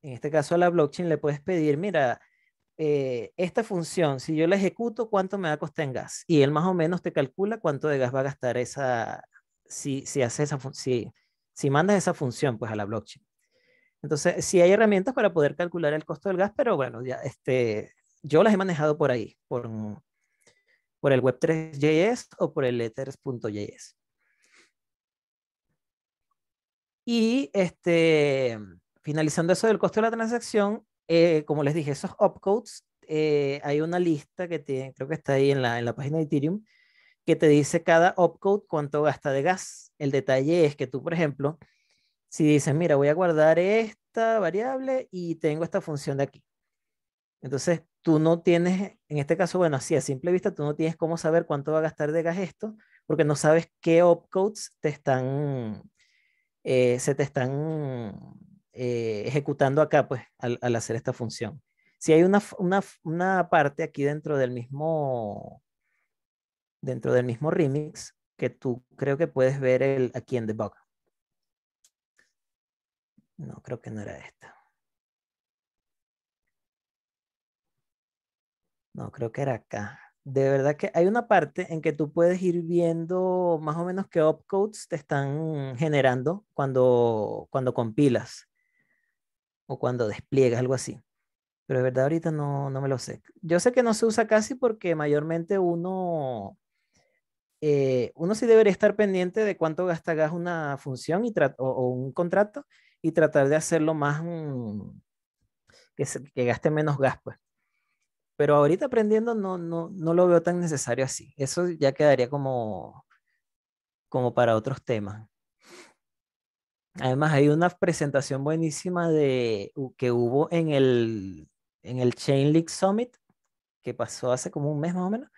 en este caso a la blockchain, le puedes pedir, mira, eh, esta función, si yo la ejecuto, ¿cuánto me da a en gas? Y él más o menos te calcula cuánto de gas va a gastar esa, si, si hace esa si, si mandas esa función pues a la blockchain. Entonces, sí hay herramientas para poder calcular el costo del gas, pero bueno, ya este, yo las he manejado por ahí, por, por el Web3.js o por el Ethers.js. Y este, finalizando eso del costo de la transacción, eh, como les dije, esos opcodes, eh, hay una lista que tiene, creo que está ahí en en la página de Ethereum, que te dice cada opcode cuánto gasta de gas. El detalle es que tú, por ejemplo, si dices, mira, voy a guardar esta variable y tengo esta función de aquí. Entonces, tú no tienes, en este caso, bueno, así a simple vista, tú no tienes cómo saber cuánto va a gastar de gas esto, porque no sabes qué opcodes te están, eh, se te están eh, ejecutando acá, pues, al, hacer esta función. Si hay una, una, una parte aquí dentro del mismo dentro del mismo remix que tú creo que puedes ver el, aquí en debug. No, creo que no era esta. No, creo que era acá. De verdad que hay una parte en que tú puedes ir viendo más o menos qué opcodes te están generando cuando, cuando compilas o cuando despliegas, algo así. Pero de verdad ahorita no, no me lo sé. Yo sé que no se usa casi porque mayormente uno eh, uno sí debería estar pendiente de cuánto gasta gas una función y o, un contrato y tratar de hacerlo más mm, que, que, gaste menos gas, pues. Pero ahorita aprendiendo no, no, no lo veo tan necesario así. Eso ya quedaría como, como para otros temas. Además, hay una presentación buenísima de, que hubo en el, en el Chainlink Summit, que pasó hace como un mes más o menos,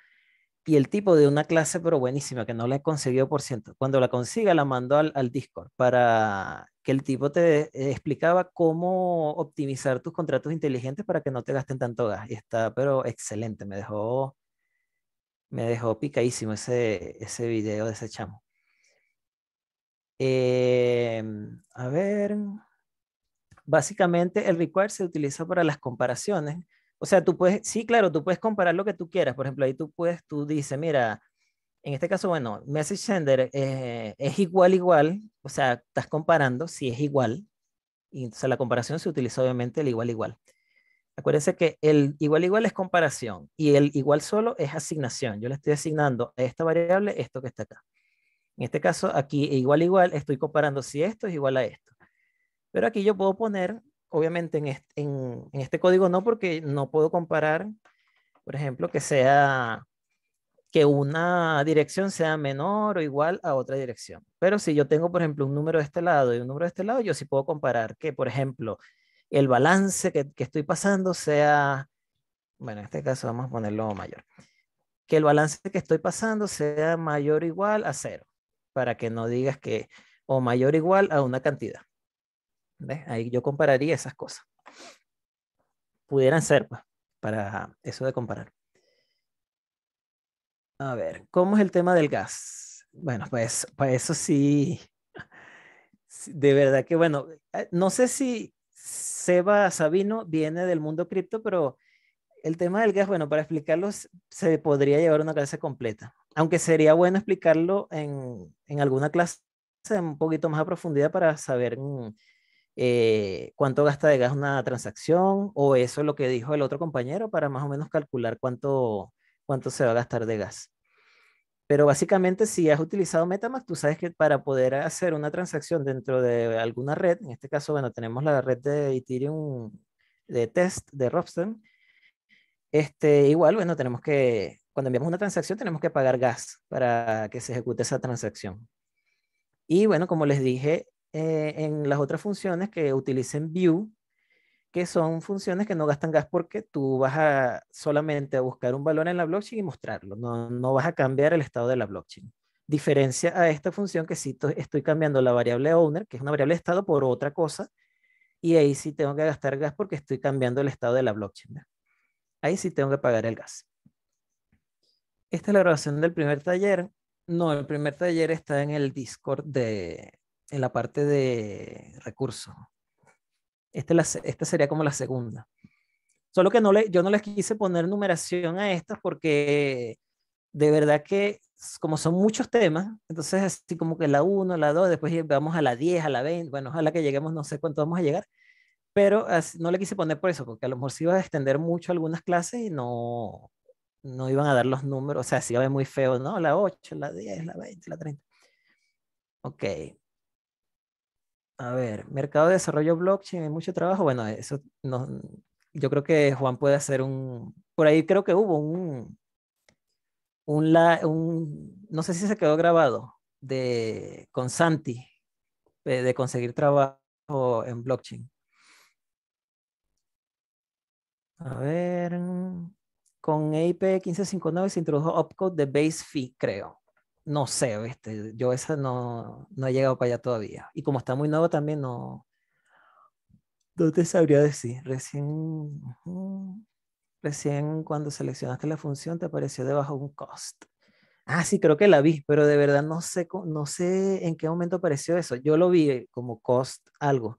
y el tipo de una clase, pero buenísima, que no la he conseguido por ciento. Cuando la consiga, la mando al, al Discord para que el tipo te eh, explicaba cómo optimizar tus contratos inteligentes para que no te gasten tanto gas. Y está, pero excelente, me dejó, me dejó picadísimo ese, ese video de ese chamo. Em, a ver, básicamente el require se utiliza para las comparaciones o sea, tú puedes, sí, claro, tú puedes comparar lo que tú quieras. Por ejemplo, ahí tú puedes, tú dices, mira, en este caso, bueno, Message Sender eh, es igual, igual, o sea, estás comparando si es igual, y entonces la comparación se utiliza obviamente el igual, igual. Acuérdense que el igual, igual es comparación, y el igual solo es asignación. Yo le estoy asignando a esta variable esto que está acá. En este caso, aquí igual, igual, estoy comparando si esto es igual a esto. Pero aquí yo puedo poner obviamente en este, código no, porque no puedo comparar, por ejemplo, que sea que una dirección sea menor o igual a otra dirección. Pero si yo tengo, por ejemplo, un número de este lado y un número de este lado, yo sí puedo comparar que, por ejemplo, el balance que, que estoy pasando sea, bueno, en este caso vamos a ponerlo mayor, que el balance que estoy pasando sea mayor o igual a cero, para que no digas que, o mayor o igual a una cantidad. Ahí yo compararía esas cosas. Pudieran ser, pues, para eso de comparar. A ver, ¿cómo es el tema del gas? Bueno, pues para pues eso sí, de verdad que bueno, eh, no sé si Seba Sabino viene del mundo cripto, pero el tema del gas, bueno, para explicarlo se podría llevar una clase completa, aunque sería bueno explicarlo en, en alguna clase un poquito más a profundidad para saber mm, eh, cuánto gasta de gas una transacción o eso es lo que dijo el otro compañero para más o menos calcular cuánto, cuánto se va a gastar de gas. Pero básicamente si has utilizado Metamask, tú sabes que para poder hacer una transacción dentro de alguna red, en este caso, bueno, tenemos la red de Ethereum de test de Robson, este, igual, bueno, tenemos que, cuando enviamos una transacción, tenemos que pagar gas para que se ejecute esa transacción. Y bueno, como les dije, eh, en las otras funciones que utilicen view que son funciones que no gastan gas porque tú vas a solamente a buscar un valor en la blockchain y mostrarlo, no, no vas a cambiar el estado de la blockchain. Diferencia a esta función que sí estoy cambiando la variable owner, que es una variable de estado, por otra cosa, y ahí sí tengo que gastar gas porque estoy cambiando el estado de la blockchain. Ahí sí tengo que pagar el gas. Esta es la grabación del primer taller. No, el primer taller está en el Discord de, en la parte de recursos. Este esta sería como la segunda. Solo que no le, yo no les quise poner numeración a estas porque de verdad que como son muchos temas, entonces así como que la 1, la 2, después vamos a la 10, a la 20, bueno, ojalá que lleguemos, no sé cuánto vamos a llegar, pero no le quise poner por eso, porque a lo mejor se iba a extender mucho algunas clases y no, no iban a dar los números, o sea, se iba a ver muy feo, ¿no? La 8, la 10, la 20, la 30. Ok, a ver, mercado de desarrollo blockchain, hay mucho trabajo. Bueno, eso no, yo creo que Juan puede hacer un. Por ahí creo que hubo un. Un, no sé si se quedó grabado de con Santi de, eh, de conseguir trabajo en blockchain. A ver, con EIP 1559 se introdujo opcode de base fee, creo no sé, ¿viste? Yo esa no, no he llegado para allá todavía. Y como está muy nuevo también, no, no te sabría decir. Recién, recién cuando seleccionaste la función te apareció debajo un cost. Ah, sí, creo que la vi, pero de verdad no sé, no sé en qué momento apareció eso. Yo lo vi como cost algo,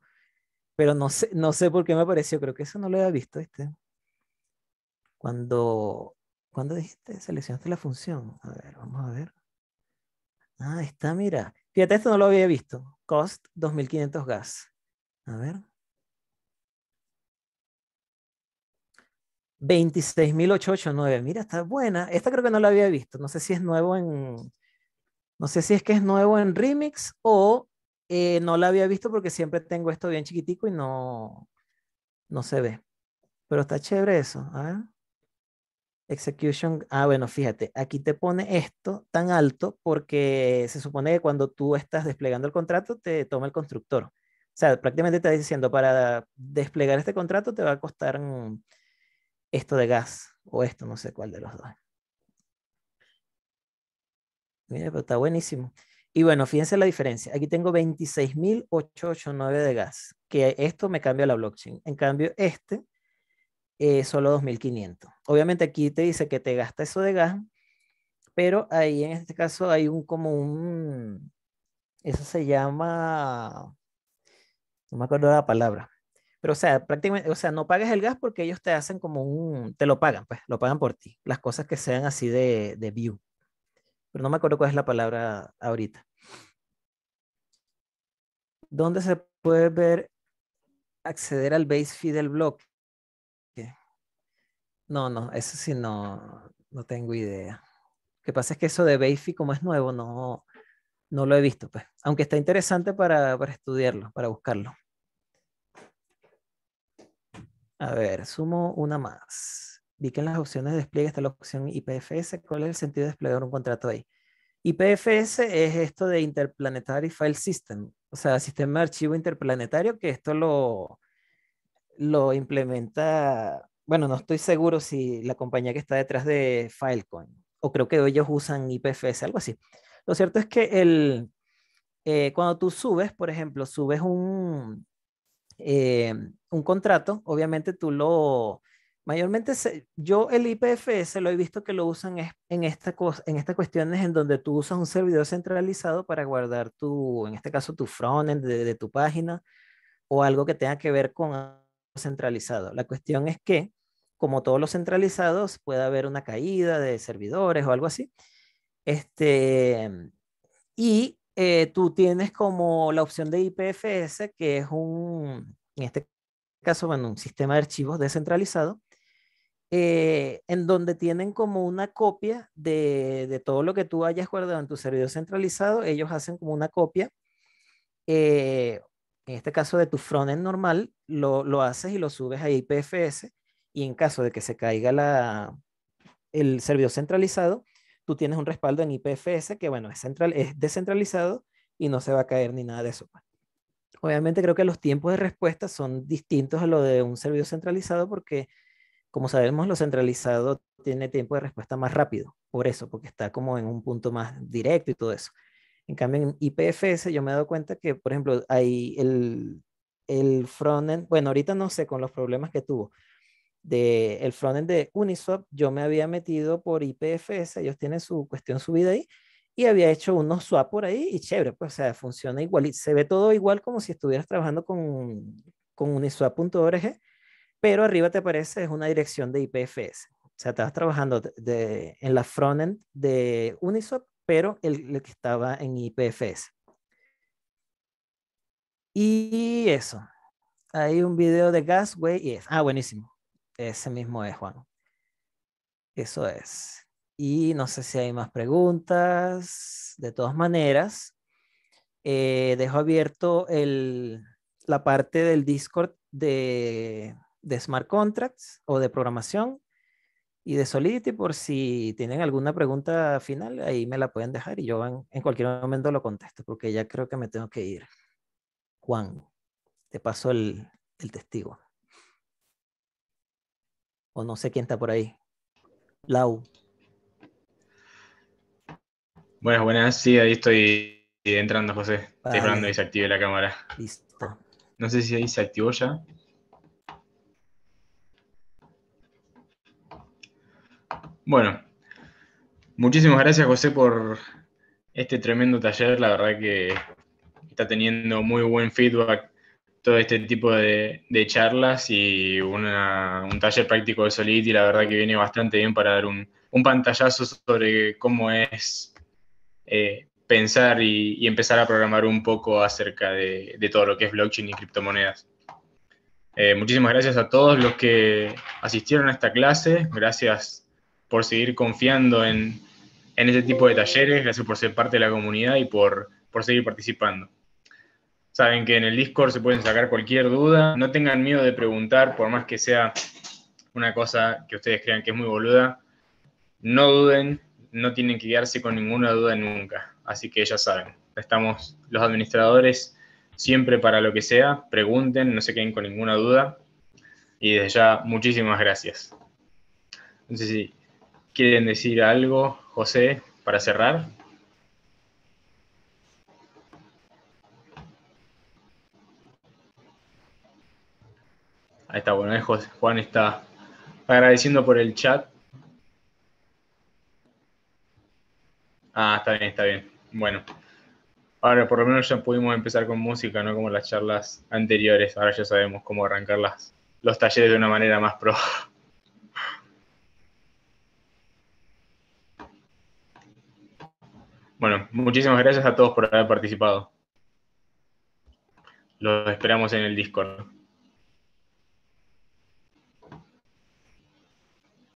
pero no sé, no sé por qué me apareció. Creo que eso no lo había visto, ¿viste? Cuando, cuando dijiste seleccionaste la función. A ver, vamos a ver. Ah, está, mira. Fíjate, esto no lo había visto. Cost 2500 gas. A ver. 26.889. Mira, está buena. Esta creo que no la había visto. No sé si es nuevo en... No sé si es que es nuevo en Remix o eh, no la había visto porque siempre tengo esto bien chiquitico y no, no se ve. Pero está chévere eso. A ver. Execution, ah, bueno, fíjate, aquí te pone esto tan alto porque se supone que cuando tú estás desplegando el contrato te toma el constructor. O sea, prácticamente te está diciendo, para desplegar este contrato te va a costar mm, esto de gas o esto, no sé cuál de los dos. Mira, pero está buenísimo. Y bueno, fíjense la diferencia. Aquí tengo 26.889 de gas, que esto me cambia la blockchain. En cambio, este eh, solo 2.500. Obviamente aquí te dice que te gasta eso de gas, pero ahí en este caso hay un como un, eso se llama, no me acuerdo la palabra, pero o sea, prácticamente, o sea, no pagues el gas porque ellos te hacen como un, te lo pagan, pues, lo pagan por ti, las cosas que sean así de, de view. Pero no me acuerdo cuál es la palabra ahorita. ¿Dónde se puede ver acceder al base feed del blog? No, no, eso sí no, no tengo idea. Lo que pasa es que eso de Bafi, como es nuevo, no, no lo he visto, pues. Aunque está interesante para, estudiarlo, para buscarlo. A ver, sumo una más. Vi que en las opciones de despliegue está la opción IPFS. ¿Cuál es el sentido de desplegar un contrato ahí? IPFS es esto de Interplanetary File System, o sea, sistema de archivo interplanetario, que esto lo, lo implementa bueno, no estoy seguro si la compañía que está detrás de Filecoin, o creo que ellos usan IPFS, algo así. Lo cierto es que el, eh, cuando tú subes, por ejemplo, subes un, eh, un contrato, obviamente tú lo... Mayormente yo el IPFS lo he visto que lo usan en, esta en estas cuestiones en donde tú usas un servidor centralizado para guardar tu, en este caso, tu frontend de, de tu página o algo que tenga que ver con centralizado. La cuestión es que como todos los centralizados, puede haber una caída de servidores o algo así. Este, y eh, tú tienes como la opción de IPFS, que es un, en este caso, bueno, un sistema de archivos descentralizado, eh, en donde tienen como una copia de, todo lo que tú hayas guardado en tu servidor centralizado, ellos hacen como una copia, eh, en este caso de tu frontend normal, lo, lo haces y lo subes a IPFS y en caso de que se caiga la, el servidor centralizado, tú tienes un respaldo en IPFS que, bueno, es, central, es descentralizado y no se va a caer ni nada de eso. Pues. Obviamente creo que los tiempos de respuesta son distintos a lo de un servidor centralizado porque, como sabemos, lo centralizado tiene tiempo de respuesta más rápido, por eso, porque está como en un punto más directo y todo eso. En cambio, en IPFS yo me he dado cuenta que, por ejemplo, hay el, el frontend, bueno, ahorita no sé con los problemas que tuvo, del frontend de Uniswap, yo me había metido por IPFS, ellos tienen su cuestión subida ahí, y había hecho unos swap por ahí y chévere, pues o sea, funciona igual, y se ve todo igual como si estuvieras trabajando con, con uniswap.org, pero arriba te aparece es una dirección de IPFS. O sea, estabas trabajando en la frontend de Uniswap, pero el, el que estaba en IPFS. Y eso. Hay un video de Gasway y es. Ah, buenísimo. Ese mismo es, Juan. Eso es. Y no sé si hay más preguntas. De todas maneras, eh, dejo abierto la parte del Discord de, Smart Contracts o de programación y de Solidity por si tienen alguna pregunta final, ahí me la pueden dejar y yo en, en, cualquier momento lo contesto porque ya creo que me tengo que ir. Juan, te paso el testigo. O no sé quién está por ahí. Lau. Buenas, buenas. Sí, ahí estoy entrando, José. Estoy esperando que se active la cámara. Listo. No sé si ahí se activó ya. Bueno, muchísimas gracias José por este tremendo taller. La verdad que está teniendo muy buen feedback todo este tipo de, charlas y un taller práctico de Solidity, la verdad que viene bastante bien para dar un, pantallazo sobre cómo es eh, pensar y, empezar a programar un poco acerca de, todo lo que es blockchain y criptomonedas. Eh, muchísimas gracias a todos los que asistieron a esta clase, gracias por seguir confiando en, en este tipo de talleres, gracias por ser parte de la comunidad y por, por seguir participando. Saben que en el Discord se pueden sacar cualquier duda. No tengan miedo de preguntar, por más que sea una cosa que ustedes crean que es muy boluda. No duden, no tienen que quedarse con ninguna duda nunca. Así que ya saben, estamos los administradores siempre para lo que sea. Pregunten, no se queden con ninguna duda. Y desde ya, muchísimas gracias. No sé si quieren decir algo, José, para cerrar. Ahí está, bueno, Juan está agradeciendo por el chat. Ah, está bien, está bien. Bueno, ahora por lo menos ya pudimos empezar con música, no como las charlas anteriores. Ahora ya sabemos cómo arrancar las, los talleres de una manera más pro. Bueno, muchísimas gracias a todos por haber participado. Los esperamos en el Discord.